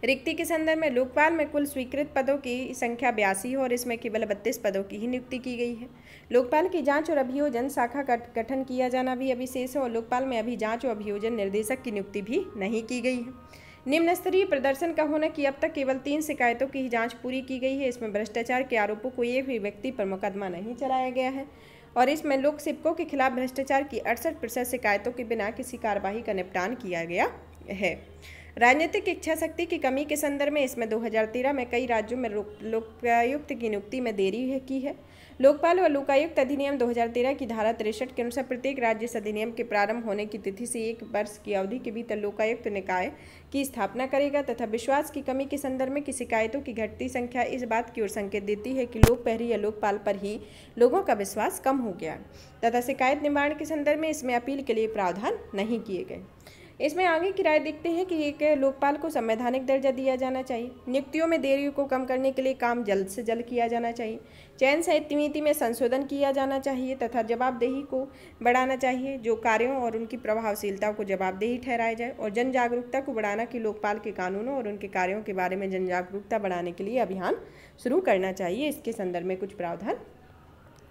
रिक्ति के संदर्भ में लोकपाल में कुल स्वीकृत पदों की संख्या बयासी है और इसमें केवल बत्तीस पदों की ही नियुक्ति की गई है लोकपाल की जांच और अभियोजन शाखा का गठन किया जाना भी अभी शेष है और लोकपाल में अभी जांच और अभियोजन निर्देशक की नियुक्ति भी नहीं की गई है निम्न स्तरीय प्रदर्शन का होना कि अब तक केवल तीन शिकायतों की जाँच पूरी की गई है इसमें भ्रष्टाचार के आरोपों को एक भी व्यक्ति पर मुकदमा नहीं चलाया गया है और इसमें लोक सेवकों के खिलाफ भ्रष्टाचार की अड़सठ प्रतिशत शिकायतों के बिना किसी कार्यवाही का निपटान किया गया है राजनीतिक इच्छा शक्ति की कमी के संदर्भ में इसमें 2013 में कई राज्यों में लोकायुक्त की नियुक्ति में देरी है की है लोकपाल व लोकायुक्त अधिनियम 2013 की धारा तिरसठ के अनुसार प्रत्येक राज्य अधिनियम के प्रारंभ होने की तिथि से एक वर्ष की अवधि के भीतर लोकायुक्त निकाय की स्थापना करेगा तथा विश्वास की कमी के संदर्भ में कि शिकायतों की घटती संख्या इस बात की ओर संकेत देती है कि लोक पहरी या लोकपाल पर ही लोगों का विश्वास कम हो गया तथा शिकायत निवारण के संदर्भ में इसमें अपील के लिए प्रावधान नहीं किए गए इसमें आगे की राय देखते हैं कि एक लोकपाल को संवैधानिक दर्जा दिया जाना चाहिए नियुक्तियों में देरी को कम करने के लिए काम जल्द से जल्द किया जाना चाहिए चयन साहित्य नीति में संशोधन किया जाना चाहिए तथा जवाबदेही को बढ़ाना चाहिए जो कार्यों और उनकी प्रभावशीलता को जवाबदेही ठहराया जाए और जन जागरूकता को बढ़ाना कि लोकपाल के कानूनों और उनके कार्यों के बारे में जन जागरूकता बढ़ाने के लिए अभियान शुरू करना चाहिए इसके संदर्भ में कुछ प्रावधान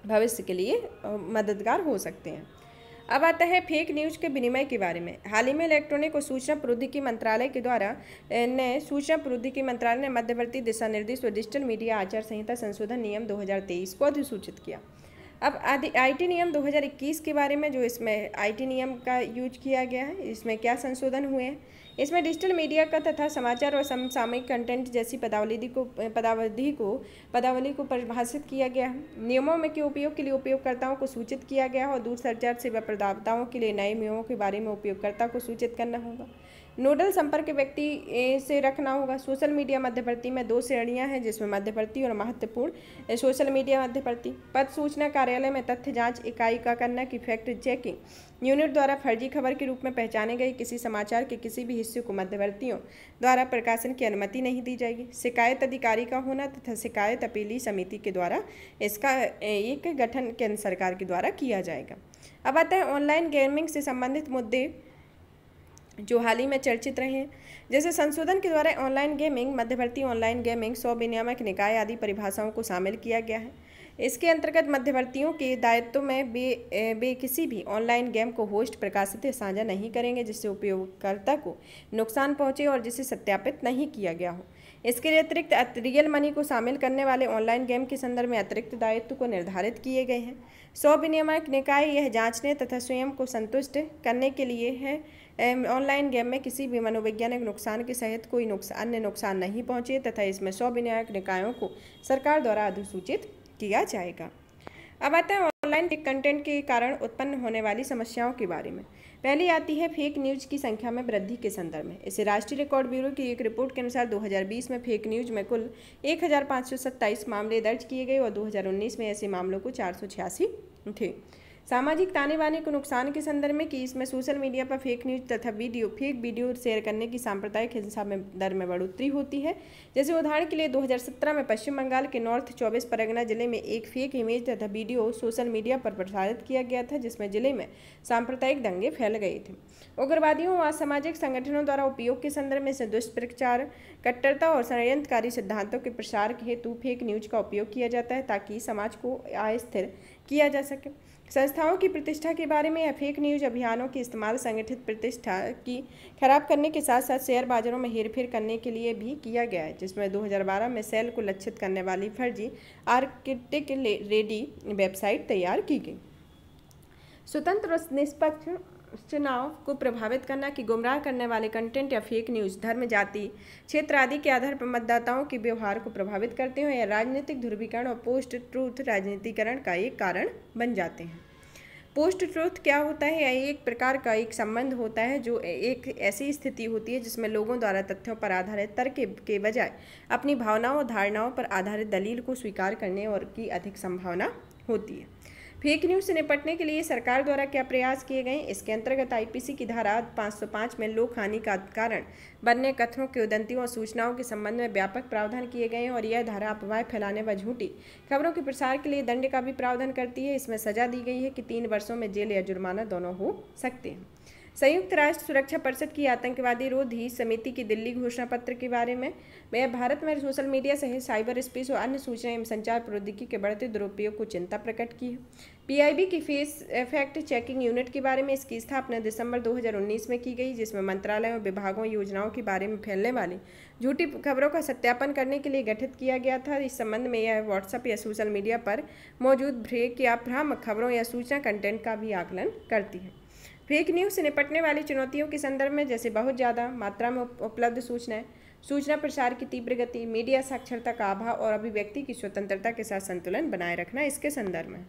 भविष्य के लिए मददगार हो सकते हैं अब आता है फेक न्यूज के विनिमय के बारे में हाल ही में इलेक्ट्रॉनिक और सूचना प्रौद्योगिकी मंत्रालय के द्वारा ने सूचना प्रौद्योगिकी मंत्रालय ने मध्यवर्ती दिशा निर्देश और डिजिटल मीडिया आचार संहिता संशोधन नियम 2023 को अधिसूचित किया अब आदि आईटी नियम 2021 के बारे में जो इसमें आईटी नियम का यूज किया गया है इसमें क्या संशोधन हुए हैं इसमें डिजिटल मीडिया का तथा समाचार और समसामयिक कंटेंट जैसी पदावली को पदावधि को पदावली को परिभाषित किया गया नियमों में के उपयोग के लिए उपयोगकर्ताओं को सूचित किया गया और दूरसंचार सेवा प्रदाताओं के लिए नए नियमों के बारे में उपयोगकर्ता को सूचित करना होगा नोडल संपर्क व्यक्ति से रखना होगा सोशल मीडिया मध्यवर्ती में दो श्रेणियां हैं जिसमें मध्यवर्ती और महत्वपूर्ण सोशल मीडिया मध्यवर्ती पद सूचना कार्यालय में तथ्य जांच इकाई का करना कि फैक्ट चेकिंग यूनिट द्वारा फर्जी खबर के रूप में पहचाने गए किसी समाचार के किसी भी हिस्से को मध्यवर्तियों द्वारा प्रकाशन की अनुमति नहीं दी जाएगी शिकायत अधिकारी का होना तथा शिकायत अपीली समिति के द्वारा इसका एक गठन केंद्र सरकार के द्वारा किया जाएगा अब आता है ऑनलाइन गेमिंग से संबंधित मुद्दे जो हाल ही में चर्चित रहे हैं जैसे संशोधन के द्वारा ऑनलाइन गेमिंग मध्यवर्ती ऑनलाइन गेमिंग स्व विनियामक निकाय आदि परिभाषाओं को शामिल किया गया है इसके अंतर्गत मध्यवर्तियों के दायित्व में बे बे किसी भी ऑनलाइन गेम को होस्ट प्रकाशित साझा नहीं करेंगे जिससे उपयोगकर्ता को नुकसान पहुंचे और जिसे सत्यापित नहीं किया गया हो इसके लिए अतिरिक्त रियल मनी को शामिल करने वाले ऑनलाइन गेम के संदर्भ में अतिरिक्त दायित्व को निर्धारित किए गए हैं सौ निकाय यह जांचने तथा स्वयं को संतुष्ट करने के लिए है ऑनलाइन गेम में किसी भी मनोवैज्ञानिक नुकसान के सहित कोई नुकसान अन्य नुकसान नहीं पहुंचे तथा इसमें सौ विनियामक निकायों को सरकार द्वारा अधिसूचित किया जाएगा अब आता है ऑनलाइन कंटेंट के कारण उत्पन्न होने वाली समस्याओं के बारे में पहली आती है फेक न्यूज की संख्या में वृद्धि के संदर्भ में इसे राष्ट्रीय रिकॉर्ड ब्यूरो की एक रिपोर्ट के अनुसार 2020 में फेक न्यूज में कुल 1527 मामले दर्ज किए गए और 2019 में ऐसे मामलों को चार थे सामाजिक ताने बाने को नुकसान के संदर्भ में कि इसमें सोशल मीडिया पर फेक न्यूज तथा वीडियो फेक वीडियो शेयर करने की सांप्रदायिक हिंसा में दर में बढ़ोतरी होती है जैसे उदाहरण के लिए 2017 में पश्चिम बंगाल के नॉर्थ चौबीस परगना जिले में एक फेक इमेज तथा वीडियो सोशल मीडिया पर प्रसारित किया गया था जिसमें जिले में साम्प्रदायिक दंगे फैल गए थे उग्रवादियों व सामाजिक संगठनों द्वारा उपयोग के संदर्भ में दुष्प्रचार कट्टरता और षडयंत्रकारी सिद्धांतों के प्रसार हेतु फेक न्यूज का उपयोग किया जाता है ताकि समाज को अस्थिर किया जा सके संस्थाओं की प्रतिष्ठा के बारे में या फेक न्यूज अभियानों के इस्तेमाल संगठित प्रतिष्ठा की खराब करने के साथ साथ शेयर बाजारों में हेरफेर करने के लिए भी किया गया है जिसमें 2012 में सेल को लक्षित करने वाली फर्जी आर्किटिक रेडी वेबसाइट तैयार की गई स्वतंत्र निष्पक्ष चुनाव को प्रभावित करना कि गुमराह करने वाले कंटेंट या फेक न्यूज धर्म जाति क्षेत्र आदि के आधार पर मतदाताओं के व्यवहार को प्रभावित करते हैं या राजनीतिक ध्रुवीकरण और पोस्ट ट्रूथ राजनीतिकरण का एक कारण बन जाते हैं पोस्ट ट्रूथ क्या होता है यह एक प्रकार का एक संबंध होता है जो एक ऐसी स्थिति होती है जिसमें लोगों द्वारा तथ्यों पर आधारित तर्क के, के बजाय अपनी भावनाओं और धारणाओं पर आधारित दलील को स्वीकार करने और की अधिक संभावना होती है फेक न्यूज से निपटने के लिए सरकार द्वारा क्या प्रयास किए गए इसके अंतर्गत आईपीसी की धारा 505 में लोक हानि का कारण बनने कथनों उदंतियों और सूचनाओं के संबंध में व्यापक प्रावधान किए गए हैं और यह धारा अपवाह फैलाने व झूठी खबरों के प्रसार के लिए दंड का भी प्रावधान करती है इसमें सजा दी गई है कि तीन वर्षों में जेल या जुर्माना दोनों हो सकते हैं संयुक्त राष्ट्र सुरक्षा परिषद की आतंकवादी रोधी समिति की दिल्ली घोषणा पत्र के बारे में मैं भारत में सोशल मीडिया सहित साइबर स्पेस और अन्य सूचना एवं संचार प्रौद्योगिकी के बढ़ते दुरुपयोग को चिंता प्रकट की है पीआईबी की फेस इफेक्ट चेकिंग यूनिट के बारे में इसकी स्थापना दिसंबर 2019 में की गई जिसमें मंत्रालयों और विभागों योजनाओं के बारे में फैलने वाली झूठी खबरों का सत्यापन करने के लिए गठित किया गया था इस संबंध में यह व्हाट्सएप या सोशल मीडिया पर मौजूद भ्रेक या भ्रामक खबरों या सूचना कंटेंट का भी आकलन करती है फेक न्यूज़ से निपटने वाली चुनौतियों के संदर्भ में जैसे बहुत ज़्यादा मात्रा में उपलब्ध सूचनाएं सूचना प्रसार की तीव्र गति मीडिया साक्षरता का अभाव और अभिव्यक्ति की स्वतंत्रता के साथ संतुलन बनाए रखना इसके संदर्भ में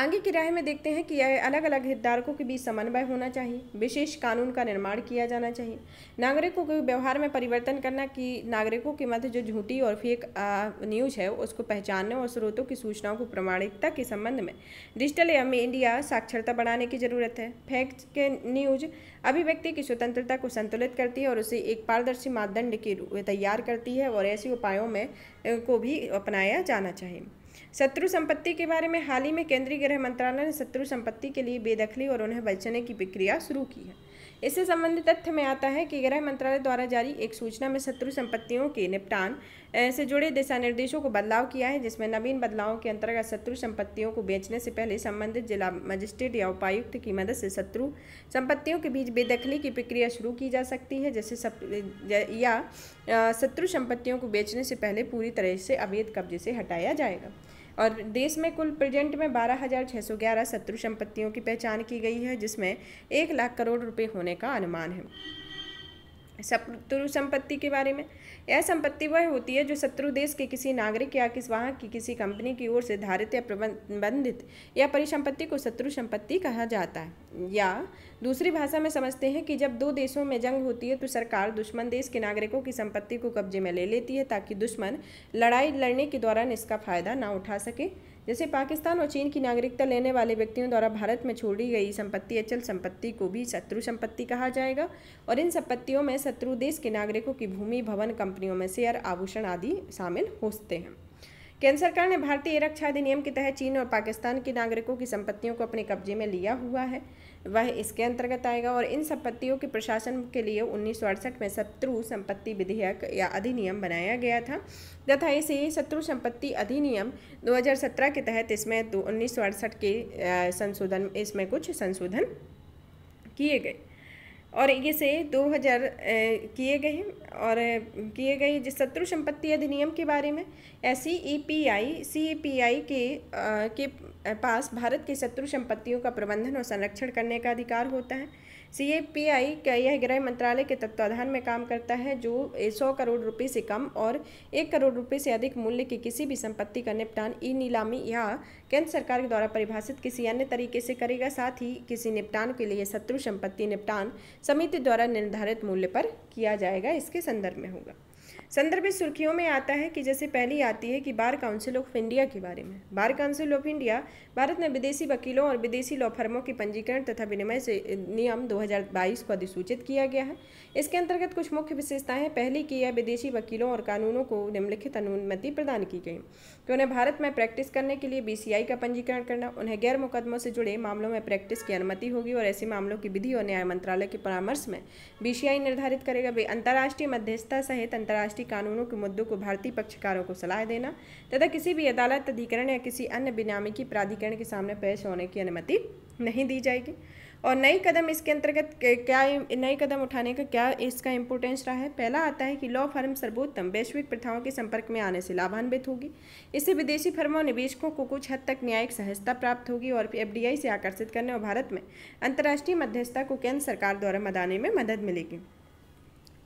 आगे की राय में देखते हैं कि यह अलग अलग हितधारकों के बीच समन्वय होना चाहिए विशेष कानून का निर्माण किया जाना चाहिए नागरिकों के व्यवहार में परिवर्तन करना कि नागरिकों के मध्य जो झूठी और फेक न्यूज है उसको पहचानने और स्रोतों की सूचनाओं को प्रमाणिकता के संबंध में डिजिटल एम इंडिया साक्षरता बढ़ाने की जरूरत है फेक के न्यूज अभिव्यक्ति की स्वतंत्रता को संतुलित करती है और उसे एक पारदर्शी मापदंड के तैयार करती है और ऐसे उपायों में को भी अपनाया जाना चाहिए शत्रु संपत्ति के बारे में हाल ही में केंद्रीय गृह मंत्रालय ने शत्रु संपत्ति के लिए बेदखली और उन्हें बचने की प्रक्रिया शुरू की है इससे संबंधित तथ्य में आता है कि गृह मंत्रालय द्वारा जारी एक सूचना में शत्रु संपत्तियों के निपटान से जुड़े दिशा निर्देशों को बदलाव किया है जिसमें नवीन बदलावों के अंतर्गत शत्रु संपत्तियों को बेचने से पहले संबंधित जिला मजिस्ट्रेट या उपायुक्त की मदद से शत्रु संपत्तियों के बीच बेदखली की प्रक्रिया शुरू की जा सकती है जैसे सप, या शत्रु संपत्तियों को बेचने से पहले पूरी तरह से अवैध कब्जे से हटाया जाएगा और देश में कुल प्रेजेंट में बारह हज़ार छः सौ ग्यारह शत्रु संपत्तियों की पहचान की गई है जिसमें एक लाख करोड़ रुपये होने का अनुमान है शत्रु संपत्ति के बारे में यह संपत्ति वह होती है जो शत्रु देश के किसी नागरिक या किस वहाँ की किसी कंपनी की ओर से धारित या प्रबंधित या परिसंपत्ति को शत्रु संपत्ति कहा जाता है या दूसरी भाषा में समझते हैं कि जब दो देशों में जंग होती है तो सरकार दुश्मन देश के नागरिकों की संपत्ति को कब्जे में ले लेती है ताकि दुश्मन लड़ाई लड़ने के दौरान इसका फायदा ना उठा सके जैसे पाकिस्तान और चीन की नागरिकता लेने वाले व्यक्तियों द्वारा भारत में छोड़ी गई संपत्ति अचल संपत्ति को भी शत्रु संपत्ति कहा जाएगा और इन संपत्तियों में शत्रु देश के नागरिकों की भूमि भवन कंपनियों में शेयर आभूषण आदि शामिल हो सकते हैं केंद्र सरकार ने भारतीय रक्षा अधिनियम के तहत चीन और पाकिस्तान के नागरिकों की संपत्तियों को अपने कब्जे में लिया हुआ है वह इसके अंतर्गत आएगा और इन संपत्तियों के प्रशासन के लिए उन्नीस में शत्रु संपत्ति विधेयक या अधिनियम बनाया गया था तथा इसे शत्रु संपत्ति अधिनियम 2017 के तहत इसमें उन्नीस के संशोधन इसमें कुछ संशोधन किए गए और ये से 2000 किए गए हैं और किए गए जिस शत्रु संपत्ति अधिनियम के बारे में ऐसी E P I C E P I के आ, के पास भारत के शत्रु संपत्तियों का प्रबंधन और संरक्षण करने का अधिकार होता है सीएपीआई यह गृह मंत्रालय के तत्वाधान में काम करता है जो सौ करोड़ रुपए से कम और एक करोड़ रुपए से अधिक मूल्य की किसी भी संपत्ति का निपटान ई नीलामी या केंद्र सरकार के द्वारा परिभाषित किसी अन्य तरीके से करेगा साथ ही किसी निपटान के लिए शत्रु संपत्ति निपटान समिति द्वारा निर्धारित मूल्य पर किया जाएगा इसके संदर्भ में होगा संदर्भित सुर्खियों में आता है कि जैसे पहली आती है कि बार काउंसिल ऑफ इंडिया के बारे में bar council of India Bharat में विदेशी वकीलों और विदेशी लॉ फर्मों के पंजीकरण तथा विनिमय से नियम 2022 को अधिसूचित किया गया है इसके अंतर्गत कुछ मुख्य विशेषताएं पहली की यह विदेशी वकीलों और कानूनों को निम्नलिखित अनुमति प्रदान की गई कि तो उन्हें भारत में प्रैक्टिस करने के लिए बीसीआई का पंजीकरण करना उन्हें गैर मुकदमों से जुड़े मामलों में प्रैक्टिस की अनुमति होगी और ऐसे मामलों की विधि और न्याय मंत्रालय के परामर्श में बीसीआई निर्धारित करेगा वे अंतर्राष्ट्रीय मध्यस्थता सहित अंतर्राष्ट्रीय कानूनों के मुद्दों को भारतीय पक्षकारों को सलाह देना तथा किसी भी अदालत अधिकरण या किसी अन्य बिनामी की प्राधिकरण के सामने पेश होने की अनुमति नहीं दी जाएगी और नए कदम इसके अंतर्गत क्या नए कदम उठाने का क्या इसका इम्पोर्टेंस रहा है पहला आता है कि लॉ फर्म सर्वोत्तम वैश्विक प्रथाओं के संपर्क में आने से लाभान्वित होगी इससे विदेशी फर्मों और निवेशकों को कुछ हद तक न्यायिक सहजता प्राप्त होगी और आई से आकर्षित करने और भारत में अंतर्राष्ट्रीय मध्यस्थता को केंद्र सरकार द्वारा मदाने में मदद मिलेगी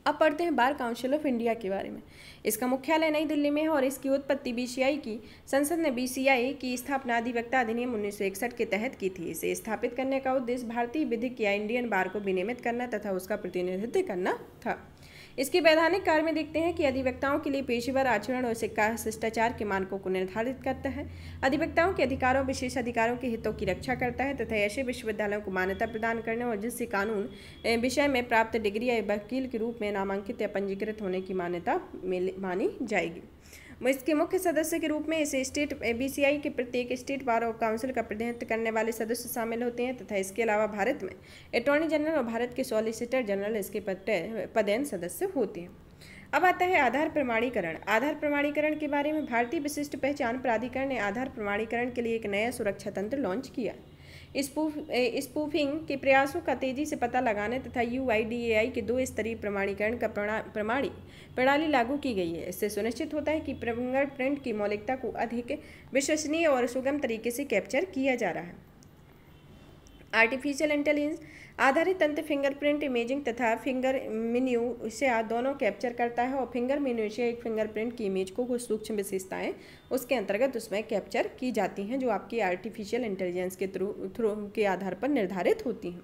अब पढ़ते हैं बार काउंसिल ऑफ इंडिया के बारे में इसका मुख्यालय नई दिल्ली में है और इसकी उत्पत्ति बीसीआई की संसद ने बीसीआई की स्थापना अधिवक्ता अधिनियम उन्नीस के तहत की थी इसे स्थापित करने का उद्देश्य भारतीय विधिक या इंडियन बार को विनियमित करना तथा उसका प्रतिनिधित्व करना था इसके वैधानिक कार्य में देखते हैं कि अधिवक्ताओं के लिए पेशेवर आचरण और शिष्टाचार के मानकों को निर्धारित करता है अधिवक्ताओं के अधिकारों विशेष अधिकारों के हितों की रक्षा करता है तथा ऐसे विश्वविद्यालयों को मान्यता प्रदान करने और जिससे कानून विषय में प्राप्त डिग्री या वकील के रूप में नामांकित या पंजीकृत होने की मान्यता मानी जाएगी इसके मुख्य सदस्य के रूप में इसे स्टेट बीसीआई के प्रत्येक स्टेट बार और काउंसिल का प्रतिनिधित्व करने वाले सदस्य शामिल होते हैं तथा इसके अलावा भारत में अटॉर्नी जनरल और भारत के सॉलिसिटर जनरल इसके पदेन सदस्य होते हैं अब आता है आधार प्रमाणीकरण आधार प्रमाणीकरण के बारे में भारतीय विशिष्ट पहचान प्राधिकरण ने आधार प्रमाणीकरण के लिए एक नया सुरक्षा तंत्र लॉन्च किया स्पूफिंग के प्रयासों का तेजी से पता लगाने तथा यू के दो स्तरीय प्रमाणीकरण का प्रमाणी प्रणाली लागू की गई है इससे सुनिश्चित होता है कि प्रिंट की मौलिकता को अधिक विश्वसनीय और सुगम तरीके से कैप्चर किया जा रहा है आर्टिफिशियल इंटेलिजेंस आधारित तंत्र फिंगरप्रिंट इमेजिंग तथा फिंगर मेन्यू से आप दोनों कैप्चर करता है और फिंगर मेन्यू से एक फिंगरप्रिंट की इमेज को कुछ सूक्ष्म विशेषताएं उसके अंतर्गत उसमें कैप्चर की जाती हैं जो आपकी आर्टिफिशियल इंटेलिजेंस के थ्रू थ्रू के आधार पर निर्धारित होती हैं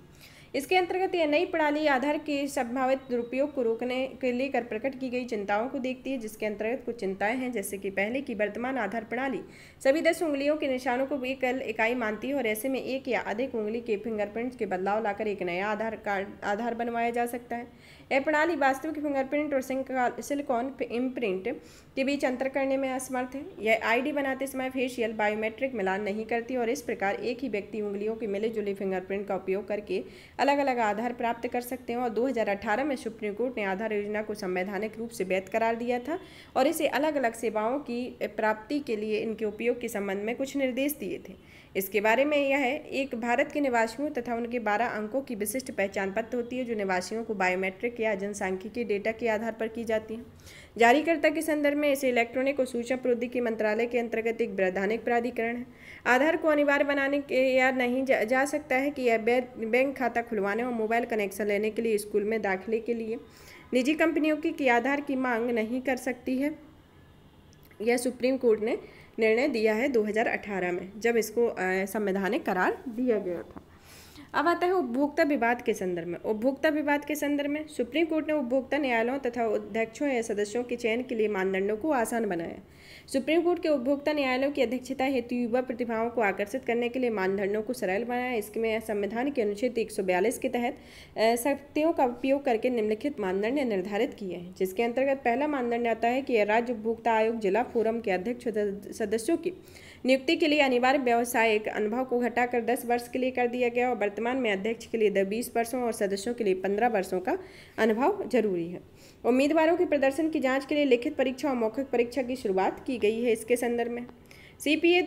इसके अंतर्गत यह नई प्रणाली आधार के संभावित दुरुपयोग को रोकने के लेकर प्रकट की गई चिंताओं को देखती है जिसके अंतर्गत कुछ चिंताएं हैं जैसे कि पहले की वर्तमान आधार प्रणाली सभी दस उंगलियों के निशानों को कल इकाई मानती है और ऐसे में एक या अधिक उंगली के फिंगरप्रिंट्स के बदलाव लाकर एक नया आधार कार्ड आधार बनवाया जा सकता है यह प्रणाली वास्तविक फिंगरप्रिंट और सिलिकॉन इम्प्रिंट के बीच अंतर करने में असमर्थ है यह आईडी बनाते समय फेशियल बायोमेट्रिक मिलान नहीं करती और इस प्रकार एक ही व्यक्ति उंगलियों के मिले जुले फिंगरप्रिंट का उपयोग करके अलग अलग आधार प्राप्त कर सकते हैं और 2018 में सुप्रीम कोर्ट ने आधार योजना को संवैधानिक रूप से वैध करार दिया था और इसे अलग अलग सेवाओं की प्राप्ति के लिए इनके उपयोग के संबंध में कुछ निर्देश दिए थे इसके बारे में यह है एक भारत के निवासियों तथा उनके बारह अंकों की विशिष्ट पहचान पत्र होती है जो निवासियों को बायोमेट्रिक या जनसांख्यिकीय डेटा के आधार पर की जाती है जारीकर्ता के संदर्भ में इसे इलेक्ट्रॉनिक और सूचना प्रौद्योगिकी मंत्रालय के अंतर्गत एक वैधानिक प्राधिकरण है आधार को अनिवार्य बनाने के या नहीं जा, जा सकता है कि यह बैंक खाता खुलवाने और मोबाइल कनेक्शन लेने के लिए स्कूल में दाखिले के लिए निजी कंपनियों की आधार की मांग नहीं कर सकती है यह सुप्रीम कोर्ट ने निर्णय दिया है 2018 में जब इसको संवैधानिक करार दिया गया था अब आता है उपभोक्ता विवाद के संदर्भ में उपभोक्ता विवाद के संदर्भ में सुप्रीम कोर्ट ने उपभोक्ता न्यायालयों तथा अध्यक्षों या सदस्यों के चयन के लिए मानदंडों को आसान बनाया सुप्रीम कोर्ट के उपभोक्ता न्यायालयों की अध्यक्षता हेतु युवा प्रतिभाओं को आकर्षित करने के लिए मानदंडों को सरल बनाया इसमें संविधान के अनुच्छेद एक के तहत शक्तियों का उपयोग करके निम्नलिखित मानदंड निर्धारित किए हैं जिसके अंतर्गत पहला मानदंड आता है कि राज्य उपभोक्ता आयोग जिला फोरम के अध्यक्ष सदस्यों की नियुक्ति के लिए अनिवार्य व्यावसायिक अनुभव को घटाकर दस वर्ष के लिए कर दिया गया और वर्तमान में अध्यक्ष के लिए बीस वर्षों और सदस्यों के लिए पंद्रह वर्षों का अनुभव जरूरी है उम्मीदवारों के प्रदर्शन की जाँच के लिए लिखित परीक्षा और मौखिक परीक्षा की शुरुआत की गई है इसके संदर्भ में सी पी ए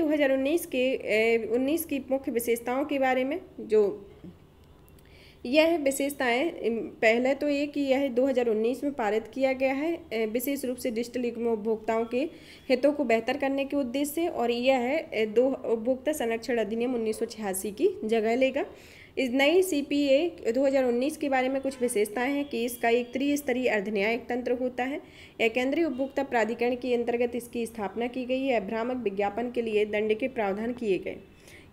के उन्नीस की मुख्य विशेषताओं के बारे में जो यह विशेषताएं पहले तो ये कि यह 2019 में पारित किया गया है विशेष रूप से डिजिटल युग में उपभोक्ताओं के हितों को बेहतर करने के उद्देश्य से और यह है दो उपभोक्ता संरक्षण अधिनियम उन्नीस की जगह लेगा इस नई सी पी ए दो के बारे में कुछ विशेषताएं हैं कि इसका एक त्रिस्तरीय अर्धन्यायिक तंत्र होता है यह केंद्रीय उपभोक्ता प्राधिकरण के अंतर्गत इसकी स्थापना की गई है भ्रामक विज्ञापन के लिए दंड के प्रावधान किए गए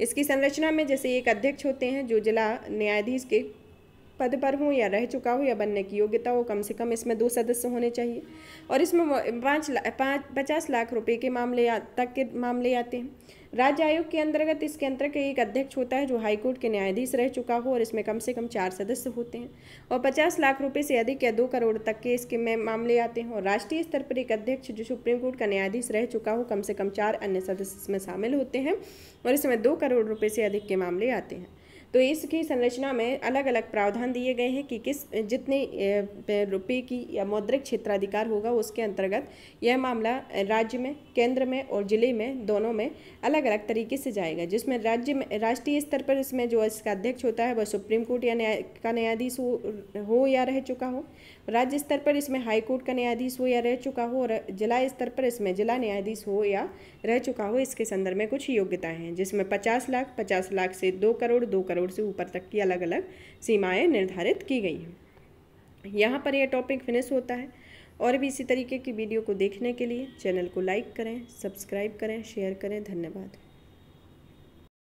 इसकी संरचना में जैसे एक अध्यक्ष होते हैं जो जिला न्यायाधीश के पद पर हों या रह चुका हो या बनने की योग्यता हो कम से कम इसमें दो सदस्य होने चाहिए और इसमें पाँच पाँच पचास लाख रुपए के मामले तक के मामले आते हैं राज्य आयोग के अंतर्गत इसके अंतर्गत एक अध्यक्ष होता है जो हाईकोर्ट के न्यायाधीश रह चुका हो और इसमें कम से कम चार सदस्य होते हैं और पचास लाख रुपये से अधिक या दो करोड़ तक के इसके में मामले आते हैं और राष्ट्रीय स्तर पर एक अध्यक्ष जो सुप्रीम कोर्ट का न्यायाधीश रह चुका हो कम से कम चार अन्य सदस्य इसमें शामिल होते हैं और इसमें दो करोड़ रुपये से अधिक के मामले आते हैं तो इसकी संरचना में अलग अलग प्रावधान दिए गए हैं कि किस जितने रुपये की या मौद्रिक क्षेत्राधिकार होगा उसके अंतर्गत यह मामला राज्य में केंद्र में और जिले में दोनों में अलग अलग तरीके से जाएगा जिसमें राज्य में राष्ट्रीय स्तर पर इसमें जो इसका अध्यक्ष होता है वह सुप्रीम कोर्ट या न्याय का न्यायाधीश हो, या रह चुका हो राज्य स्तर पर इसमें हाईकोर्ट का न्यायाधीश हो या रह चुका हो और जिला स्तर पर इसमें जिला न्यायाधीश हो या रह चुका हो इसके संदर्भ में कुछ योग्यताएं हैं जिसमें पचास लाख पचास लाख से दो करोड़ दो करोड़ से ऊपर तक की अलग अलग सीमाएँ निर्धारित की गई हैं यहाँ पर यह टॉपिक फिनिश होता है और भी इसी तरीके की वीडियो को देखने के लिए चैनल को लाइक करें सब्सक्राइब करें शेयर करें धन्यवाद